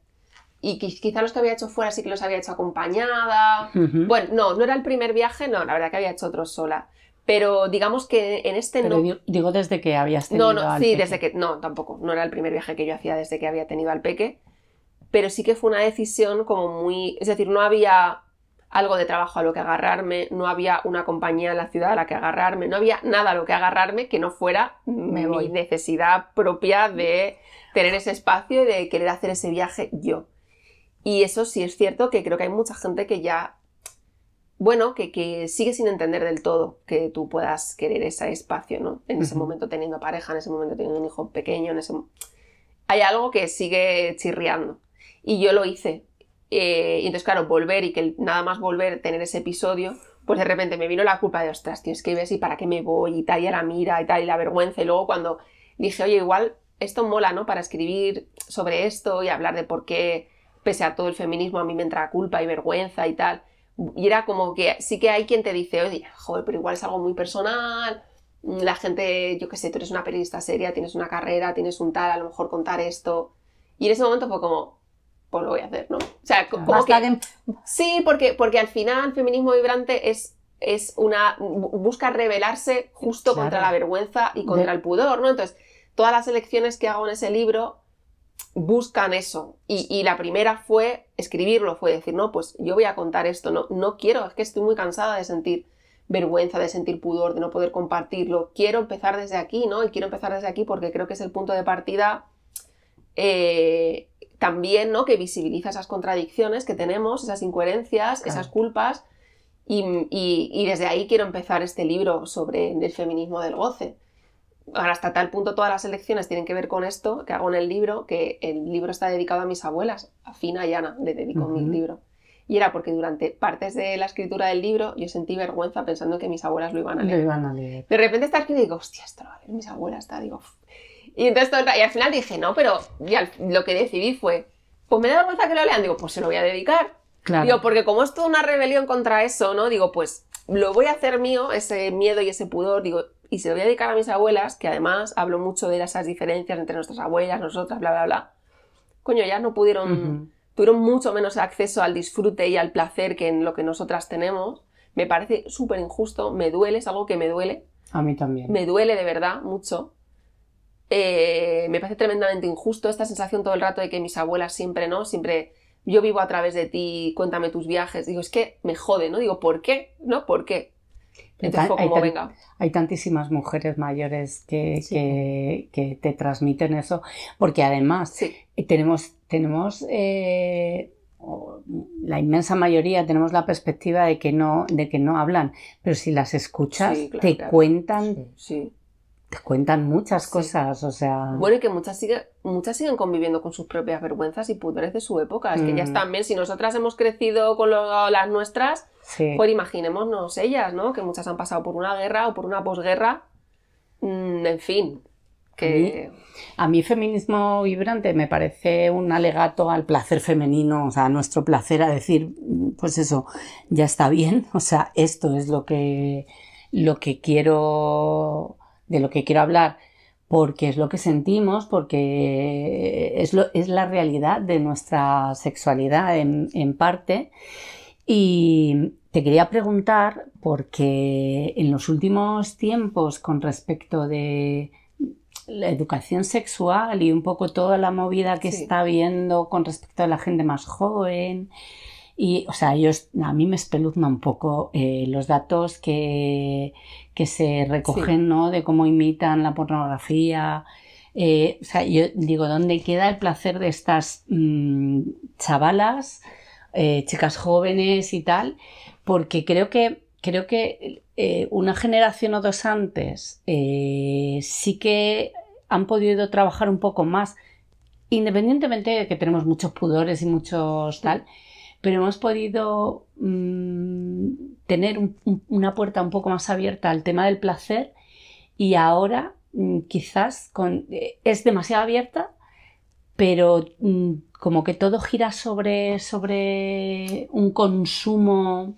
y quizá los que había hecho fuera sí que los había hecho acompañada. Bueno, no, no era el primer viaje, no, la verdad que había hecho otros sola. Pero digamos que en este no. Digo desde que habías tenido. No, no, sí, desde que. No, tampoco. No era el primer viaje que yo hacía desde que había tenido al peque. Pero sí que fue una decisión como muy. Es decir, no había algo de trabajo a lo que agarrarme, no había una compañía en la ciudad a la que agarrarme, no había nada a lo que agarrarme que no fuera mi necesidad propia de tener ese espacio y de querer hacer ese viaje yo. Y eso sí es cierto que creo que hay mucha gente que ya, bueno, que, sigue sin entender del todo que tú puedas querer ese espacio, ¿no? En ese momento teniendo pareja, en ese momento teniendo un hijo pequeño, en ese... Hay algo que sigue chirriando. Y yo lo hice, eh, y entonces, claro, volver y que nada más volver, tener ese episodio, pues de repente me vino la culpa de, ostras, tío, que ver y para qué me voy y tal, y la mira y tal, y la vergüenza. Y luego cuando dije, oye, igual esto mola, ¿no? Para escribir sobre esto y hablar de por qué, pese a todo el feminismo, a mí me entra culpa y vergüenza y tal. Y era como que sí que hay quien te dice, oye, joder, pero igual es algo muy personal. La gente, yo qué sé, tú eres una periodista seria, tienes una carrera, tienes un tal, a lo mejor contar esto. Y en ese momento fue como, pues lo voy a hacer, ¿no? O sea, como que... Sí, porque, porque al final el feminismo vibrante es es una busca rebelarse justo contra la vergüenza y contra el pudor, ¿no? Entonces, todas las elecciones que hago en ese libro buscan eso. Y, la primera fue escribirlo, fue decir, no, pues yo voy a contar esto, no, no quiero, es que estoy muy cansada de sentir vergüenza, de sentir pudor, de no poder compartirlo. Quiero empezar desde aquí, ¿no? Y quiero empezar desde aquí porque creo que es el punto de partida eh, también, ¿no? Que visibiliza esas contradicciones que tenemos, esas incoherencias, esas culpas. Y, desde ahí quiero empezar este libro sobre el feminismo del goce. Ahora, hasta tal punto todas las elecciones tienen que ver con esto que hago en el libro, que el libro está dedicado a mis abuelas, a Fina y Ana, le dedico mi libro. Y era porque durante partes de la escritura del libro yo sentí vergüenza pensando que mis abuelas lo iban a leer. De repente está aquí y digo, hostia, esto mis abuelas, está, digo, y al final dije, no, pero lo que decidí fue, pues me da vergüenza que lo lean, digo, pues se lo voy a dedicar. Claro. Digo, porque como es toda una rebelión contra eso, ¿no? Digo, pues lo voy a hacer mío, ese miedo y ese pudor, digo, y se lo voy a dedicar a mis abuelas, que además hablo mucho de esas diferencias entre nuestras abuelas, nosotras, bla, bla, bla. Coño, ya no pudieron, tuvieron mucho menos acceso al disfrute y al placer que en lo que nosotras tenemos. Me parece súper injusto, me duele, es algo que me duele. A mí también. Me duele de verdad mucho. Eh, me parece tremendamente injusto esta sensación todo el rato de que mis abuelas siempre, ¿no? Siempre yo vivo a través de ti, cuéntame tus viajes. Digo, es que me jode, ¿no? Digo, ¿por qué? ¿No? ¿Por qué? hay, tantísimas mujeres mayores que, que, te transmiten eso, porque además eh, tenemos, tenemos eh, la inmensa mayoría tenemos la perspectiva de que no, de que no hablan, pero si las escuchas, te cuentan te cuentan muchas cosas, o sea... Bueno, y que muchas, siguen, muchas siguen conviviendo con sus propias vergüenzas y pudores de su época. Es que ya mm. están bien, si nosotras hemos crecido con las nuestras, pues imaginémonos ellas, ¿no? Que muchas han pasado por una guerra o por una posguerra. Mm, en fin, que... A mí, a mí, feminismo vibrante me parece un alegato al placer femenino, o sea, a nuestro placer a decir, pues eso, ya está bien, o sea, esto es lo que, lo que quiero de lo que quiero hablar, porque es lo que sentimos, porque es, lo, es la realidad de nuestra sexualidad en, parte. Y te quería preguntar, porque en los últimos tiempos con respecto de la educación sexual y un poco toda la movida que está viendo con respecto a la gente más joven. Y, o sea, a mí me espeluzna un poco eh, los datos que, que se recogen, De cómo imitan la pornografía. Eh, o sea, yo digo, ¿dónde queda el placer de estas mm, chavalas, eh, chicas jóvenes y tal? Porque creo que, creo que eh, una generación o dos antes sí que han podido trabajar un poco más, independientemente de que tenemos muchos pudores y muchos tal pero hemos podido mm, tener una puerta un poco más abierta al tema del placer y ahora mm, quizás con, eh, es demasiado abierta, pero mm, como que todo gira sobre, sobre un consumo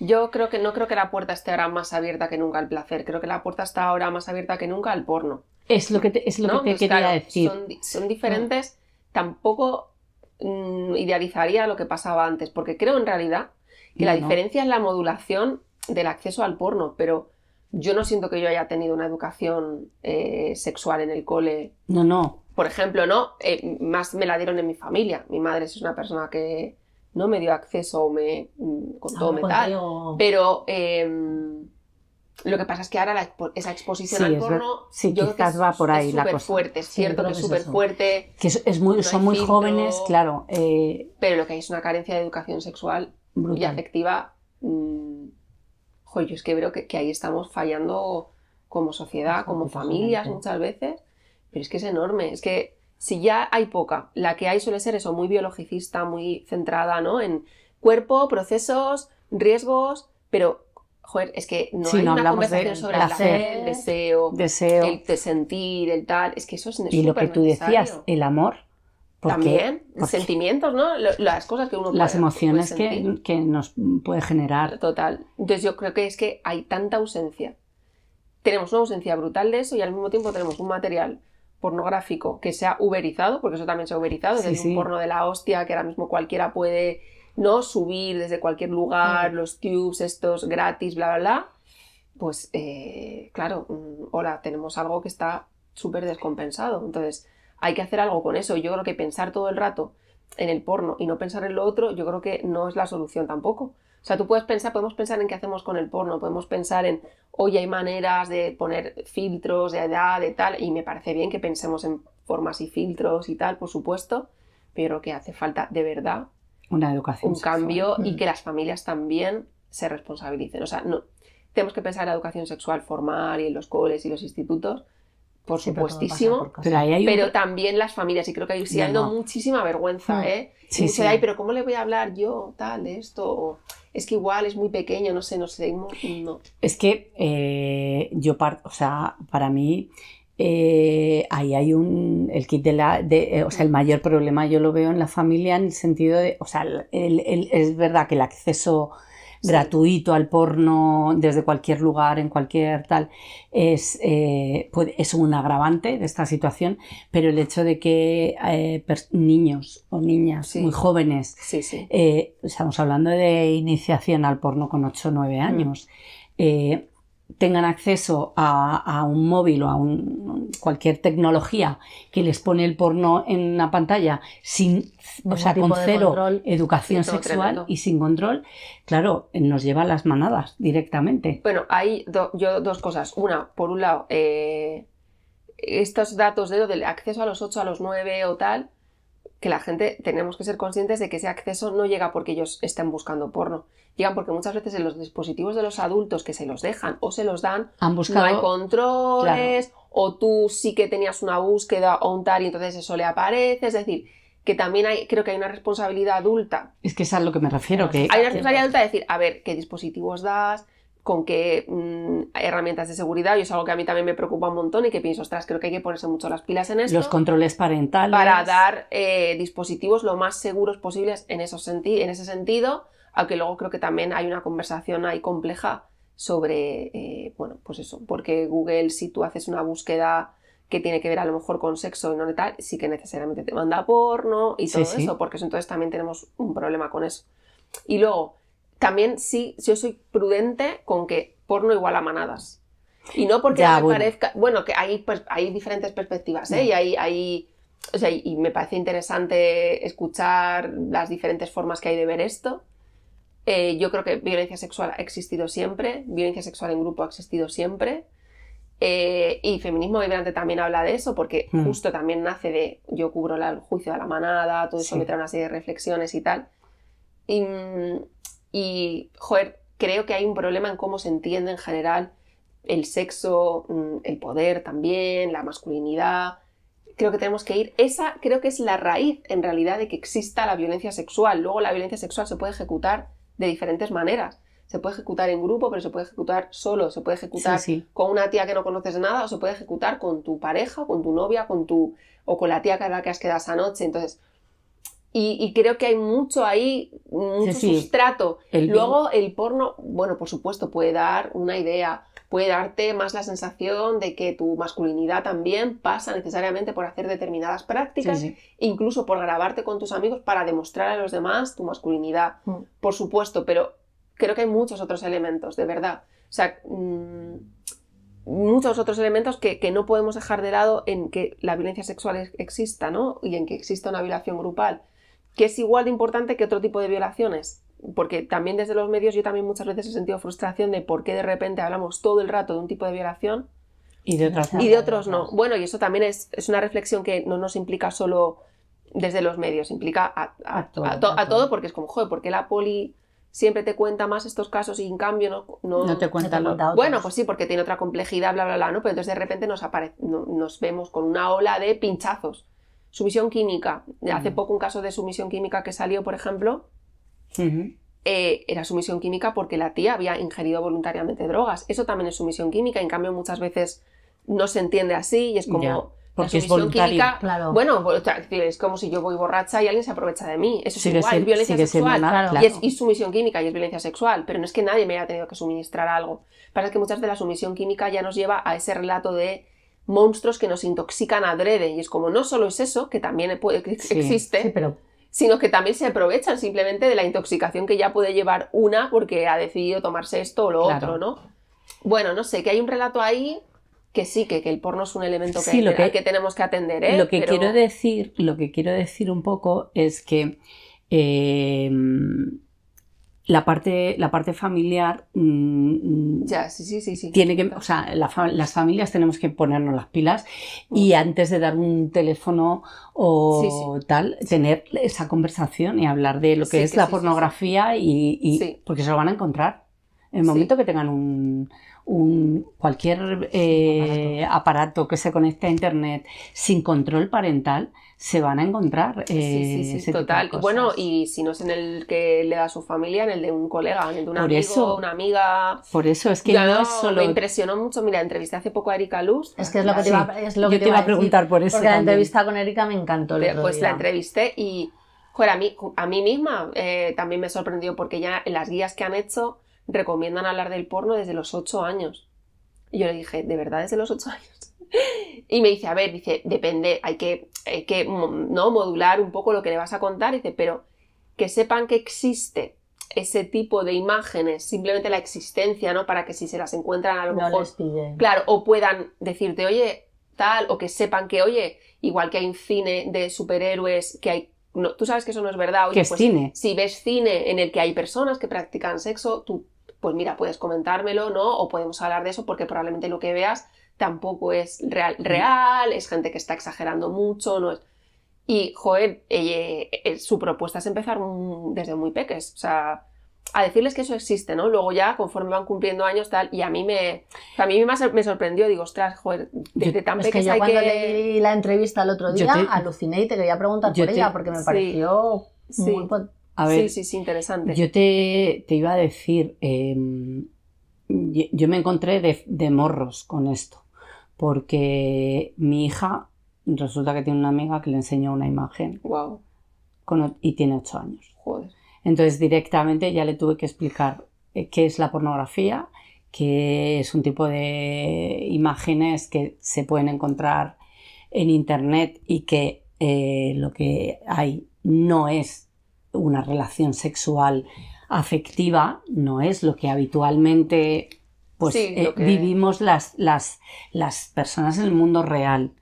yo creo que no creo que la puerta esté ahora más abierta que nunca al placer. Creo que la puerta está ahora más abierta que nunca al porno. Es lo que te, es lo que pues quería decir. Son, diferentes. Ah. Tampoco Mm, idealizaría lo que pasaba antes, porque creo en realidad que la diferencia es la modulación del acceso al porno, pero yo no siento que yo haya tenido una educación eh, sexual en el cole. No, no. Por ejemplo, no, eh, más me la dieron en mi familia. Mi madre es una persona que no me dio acceso o me mm, contó ah, metal. Pues pero em, lo que pasa es que ahora esa exposición al porno, que va por ahí es la fuerte, es cierto que es súper fuerte. muy, son muy jóvenes, claro. Eh, pero lo que hay es una carencia de educación sexual y afectiva. Mm, ¡Joder! yo es que creo que, ahí estamos fallando como sociedad, como familias muchas veces. Pero es que es enorme. Es que si ya hay poca, la que hay suele ser eso, muy biologicista, muy centrada, ¿no? En cuerpo, procesos, riesgos, pero joder, es que no hay una conversación sobre el placer, deseo, deseo, el de sentir, el tal, es que eso es Y lo que tú decías, el amor. También, sentimientos, ¿no? Las cosas que uno Las emociones que, que, nos puede generar. Total. Entonces yo creo que es que hay tanta ausencia. Tenemos una ausencia brutal de eso y al mismo tiempo tenemos un material pornográfico que se ha uberizado, porque eso también se ha uberizado, es un porno de la hostia que ahora mismo cualquiera puede ¿no? Subir desde cualquier lugar, los tubes estos gratis, bla, bla, bla. Pues eh, claro, mm, hola, tenemos algo que está súper descompensado. Entonces, hay que hacer algo con eso. Yo creo que pensar todo el rato en el porno y no pensar en lo otro, yo creo que no es la solución tampoco. O sea, tú puedes pensar, podemos pensar en qué hacemos con el porno, podemos pensar en, hoy hay maneras de poner filtros de edad, de tal, y me parece bien que pensemos en formas y filtros y tal, por supuesto, pero que hace falta de verdad una educación un cambio y mm. que las familias también se responsabilicen. O sea, no, tenemos que pensar en la educación sexual formal y en los coles y los institutos, por supuestísimo, pero, también las familias, y creo que hay sí muchísima vergüenza, ¿eh? Sí, pero ¿cómo le voy a hablar yo tal de esto? es que igual es muy pequeño, no sé, no sé, Es que eh, yo, parto, o sea, para mí eh, ahí hay un, el kit de la, eh, o sea, el mayor problema yo lo veo en la familia en el sentido de, o sea, es verdad que el acceso gratuito al porno desde cualquier lugar, en cualquier tal, es, eh, es un agravante de esta situación, pero el hecho de que niños o niñas muy jóvenes, sí, estamos hablando de iniciación al porno con 8 o 9 mm. años, tengan acceso a, un móvil o a un, cualquier tecnología que les pone el porno en una pantalla sin, o sea, con cero educación sexual y sin control, claro, nos lleva a las manadas directamente. Bueno, hay yo dos cosas. Una, por un lado, eh, estos datos de, del acceso a los 8, a los 9 o tal, que la gente tenemos que ser conscientes de que ese acceso no llega porque ellos estén buscando porno. llega porque muchas veces en los dispositivos de los adultos que se los dejan o se los dan, no hay controles, o tú sí que tenías una búsqueda o un tal y entonces eso le aparece. Es decir, que también hay, creo que hay una responsabilidad adulta. Es que es a lo que me refiero. Que... Hay una responsabilidad adulta de decir, a ver, qué dispositivos das, con qué mm, herramientas de seguridad. Y es algo que a mí también me preocupa un montón y que pienso, ostras, creo que hay que ponerse mucho las pilas en eso Los controles parentales. Para dar eh, dispositivos lo más seguros posibles en, en ese sentido, aunque luego creo que también hay una conversación ahí compleja sobre, eh, bueno, pues eso, porque Google, si tú haces una búsqueda que tiene que ver a lo mejor con sexo y no tal, sí que necesariamente te manda porno y todo eso, porque eso, entonces también tenemos un problema con eso. Y luego, también sí, yo soy prudente con que porno igual a manadas. Y no porque me bueno. parezca. Bueno, que hay, pues, hay diferentes perspectivas, ¿eh? mm. Y ahí hay. O sea, y me parece interesante escuchar las diferentes formas que hay de ver esto. Eh, yo creo que violencia sexual ha existido siempre, violencia sexual en grupo ha existido siempre. Eh, y feminismo vibrante también habla de eso, porque mm. justo también nace de yo cubro el juicio de la manada, todo eso me trae una serie de reflexiones y tal. Y, mm, y, joder, creo que hay un problema en cómo se entiende en general el sexo, mm, el poder también, la masculinidad. Creo que tenemos que ir. Esa creo que es la raíz, en realidad, de que exista la violencia sexual. Luego la violencia sexual se puede ejecutar de diferentes maneras. Se puede ejecutar en grupo, pero se puede ejecutar solo, se puede ejecutar con una tía que no conoces nada, o se puede ejecutar con tu pareja, con tu novia, con tu. o con la tía con la que has quedado esa noche. Entonces, y, creo que hay mucho ahí, mucho sustrato. Luego el porno, bueno, por supuesto, puede dar una idea, puede darte más la sensación de que tu masculinidad también pasa necesariamente por hacer determinadas prácticas, incluso por grabarte con tus amigos para demostrar a los demás tu masculinidad, mm. por supuesto, pero creo que hay muchos otros elementos, de verdad. O sea, mm, muchos otros elementos que, que, no podemos dejar de lado en que la violencia sexual exista, ¿no? Y en que exista una violación grupal que es igual de importante que otro tipo de violaciones. Porque también desde los medios yo también muchas veces he sentido frustración de por qué de repente hablamos todo el rato de un tipo de violación y de, y de otros no. Bueno, y eso también es, una reflexión que no nos implica solo desde los medios, implica a, todo, a todo, porque es como, joder, ¿por qué la poli siempre te cuenta más estos casos y en cambio no... No, te cuenta Bueno, pues sí, porque tiene otra complejidad, bla, bla, bla, ¿no? Pero entonces de repente nos, nos vemos con una ola de pinchazos Sumisión química. Hace poco un caso de sumisión química que salió, por ejemplo, eh, era sumisión química porque la tía había ingerido voluntariamente drogas. Eso también es sumisión química. En cambio, muchas veces no se entiende así y es como... Porque la sumisión es química, claro. bueno, es como si yo voy borracha y alguien se aprovecha de mí. Eso es igual, violencia sexual. y, es, sumisión química y es violencia sexual, pero no es que nadie me haya tenido que suministrar algo. Pasa que muchas de la sumisión química ya nos lleva a ese relato de monstruos que nos intoxican a adrede. Y es como, no solo es eso, que también e-, puede, existe, pero... sino que también se aprovechan simplemente de la intoxicación que ya puede llevar una porque ha decidido tomarse esto o lo otro, ¿no? Bueno, no sé, que hay un relato ahí que sí, que, que el porno es un elemento que, lo que, tenemos que atender. ¿eh? Lo que quiero decir, lo que quiero decir un poco es que eh, la parte, la parte familiar mm, ya, sí, sí, sí, tiene que, o sea, las familias tenemos que ponernos las pilas y antes de dar un teléfono o tal, tener esa conversación y hablar de lo que es la pornografía y, porque se lo van a encontrar. En el momento que tengan un, cualquier eh, aparato. que se conecte a internet sin control parental, se van a encontrar. Eh, sí, sí, sí, total. Bueno, y si no es en el que le da su familia, en el de un colega, en el de un amigo, una amiga. Por eso es que no, solo. Me impresionó mucho. Mira, entrevisté hace poco a Erika Luz. Es que es lo que te iba, a preguntar por eso. la entrevista con Erika me encantó. pues la entrevisté y, joder, a mí, a mí misma eh, también me sorprendió porque ya en las guías que han hecho recomiendan hablar del porno desde los ocho años. Y yo le dije, ¿de verdad desde los ocho años? Y me dice, a ver, dice, depende, hay que, ¿no? modular un poco lo que le vas a contar, dice, pero que sepan que existe ese tipo de imágenes, simplemente la existencia, ¿no? Para que si se las encuentran a lo mejor. Claro, o puedan decirte, oye, tal, o que sepan que, oye, igual que hay un cine de superhéroes, que hay. No, tú sabes que eso no es verdad. Oye, pues Si ves cine en el que hay personas que practican sexo, tú, pues mira, puedes comentármelo, ¿no? O podemos hablar de eso, porque probablemente lo que veas tampoco es real, real, es gente que está exagerando mucho, no es... Y, joder, eh, su propuesta es empezar desde muy peques, o sea, a decirles que eso existe, ¿no? Luego ya, conforme van cumpliendo años, tal, y a mí me, a mí me sorprendió, digo, ostras, joder, desde tan tan es que yo cuando leí la entrevista el otro día, aluciné y te quería preguntar yo por ella, porque me pareció muy... sí, sí, interesante. Yo te, iba a decir, em, yo me encontré de morros con esto porque mi hija resulta que tiene una amiga que le enseñó una imagen. y tiene ocho años. Entonces directamente ya le tuve que explicar eh, qué es la pornografía, qué es un tipo de imágenes que se pueden encontrar en internet y que eh, lo que hay no es una relación sexual afectiva, no es lo que habitualmente pues eh, vivimos las, las, las personas en el mundo real.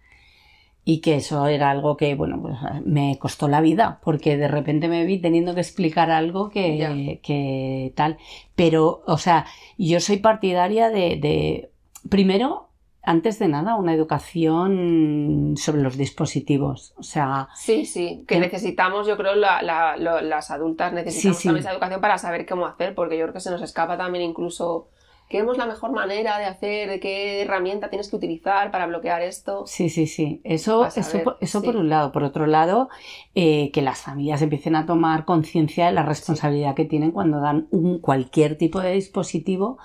Y que eso era algo que, bueno, pues me costó la vida, porque de repente me vi teniendo que explicar algo que, que tal. Pero, o sea, yo soy partidaria de, primero, antes de nada, una educación sobre los dispositivos. O sea. Sí, sí, que, em, necesitamos, yo creo, las adultas necesitamos también esa educación para saber cómo hacer, porque yo creo que se nos escapa también incluso es la mejor manera de hacer, qué herramienta tienes que utilizar para bloquear esto. Sí, sí, sí. Eso, eso, eso por un lado. Por otro lado, eh, que las familias empiecen a tomar conciencia de la responsabilidad que tienen cuando dan un, cualquier tipo de dispositivo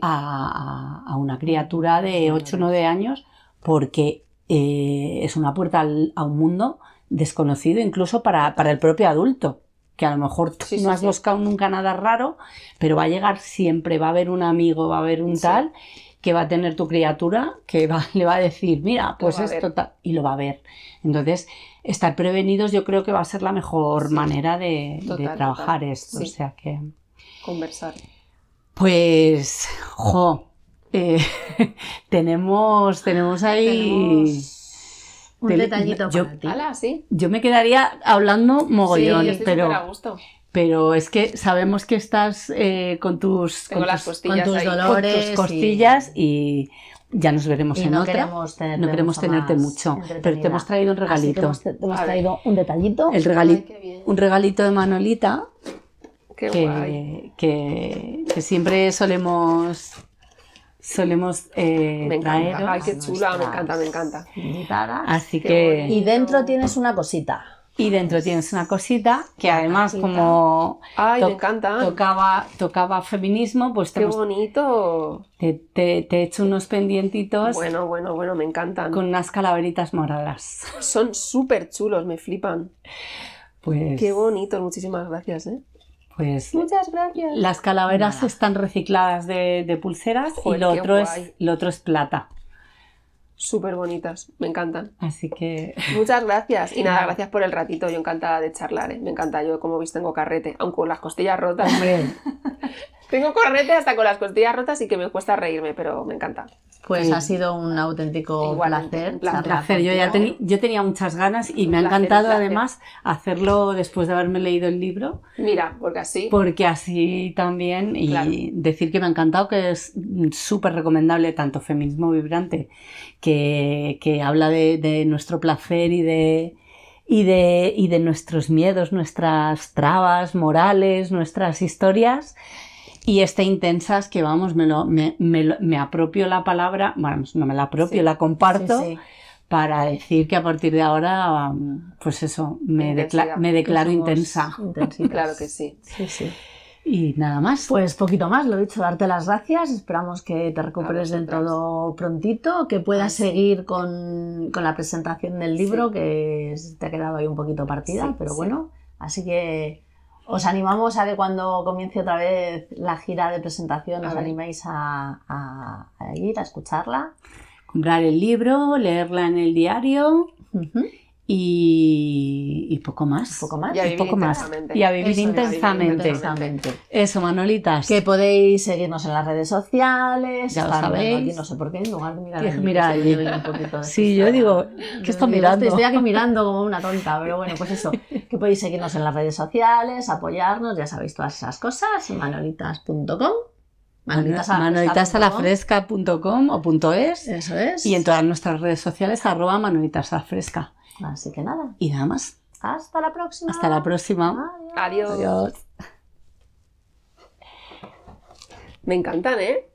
a, una criatura de 8 o 9 años, porque eh, es una puerta a un mundo desconocido incluso para el propio adulto que a lo mejor tú no has buscado nunca nada raro, pero va a llegar siempre, va a haber un amigo, va a haber un tal que va a tener tu criatura, que le va a decir, mira, pues esto tal, y lo va a ver. Entonces, estar prevenidos yo creo que va a ser la mejor manera de, trabajar esto. O sea que... Conversar. Pues, jo, eh, tenemos, tenemos ahí... Un detallito yo, para ti. ¿sí? Yo me quedaría hablando mogollón, pero. Pero es que sabemos que estás eh, con tus, con tus, dolores, costillas y, ya nos veremos en otra. no queremos tenerte mucho, pero te hemos traído un regalito. Te hemos, traído un detallito. El regalito, un regalito de Manolita. Que, que, siempre solemos solemos eh, me encanta. qué chula, me encanta, me encanta. Así que... Y dentro tienes una cosita. Y dentro tienes una cosita que además como Ay, encanta. tocaba tocaba feminismo, pues te Qué bonito. Te, he hecho unos pendientitos. Bueno, bueno, bueno, me encantan. Con unas calaveritas moradas. Son súper chulos, me flipan. Pues Qué bonito muchísimas gracias, ¿eh? Pues Muchas gracias. Las calaveras están recicladas de, pulseras y lo otro, es, lo otro es plata súper bonitas, me encantan. Así que... Muchas gracias y nada, gracias por el ratito, yo encantada de charlar, ¿eh? me encanta, yo como veis tengo carrete, aunque con las costillas rotas. Hombre. Tengo corretes hasta con las costillas rotas y que me cuesta reírme, pero me encanta. Pues ha sido un auténtico placer. Un placer. Yo, ya yo tenía muchas ganas y me ha encantado además hacerlo después de haberme leído el libro. Mira, porque así. Porque así también. Y decir que me ha encantado, que es súper recomendable tanto Feminismo Vibrante, que, habla de, de nuestro placer y de, y de, y de nuestros miedos, nuestras trabas morales, nuestras historias. Y este es que vamos, me, me, me, apropio la palabra, bueno, no me la apropio, la comparto. Para decir que a partir de ahora, um, pues eso, me, me declaro intensa. claro que sí. Y nada más. Pues poquito más, lo he dicho, darte las gracias. Esperamos que te recuperes del todo prontito, que puedas seguir con, la presentación del libro, que te ha quedado ahí un poquito partida, pero bueno. Así que os animamos a que cuando comience otra vez la gira de presentación, os animéis a, ir a escucharla. Comprar el libro, leerla en el diario y, poco más. Poco más. Y a vivir, poco intensamente. Más. Y a vivir Eso, intensamente. Eso, Manolitas. Que podéis seguirnos en las redes sociales. Ya lo sabéis. no sé por qué, en lugar de mirar Mira Un poquito de sí, yo digo, ¿qué estoy mirando? Estoy, aquí mirando como una tonta, pero bueno, pues eso. Que podéis seguirnos en las redes sociales, apoyarnos, ya sabéis todas esas cosas. Manolitas.com manolitasalafresca.com o punto .es. Eso es. Y en todas nuestras redes sociales, arroba manolitasalafresca Así que nada. Y nada más. Hasta la próxima. Hasta la próxima. Adiós. Adiós. Me encantan, ¿eh?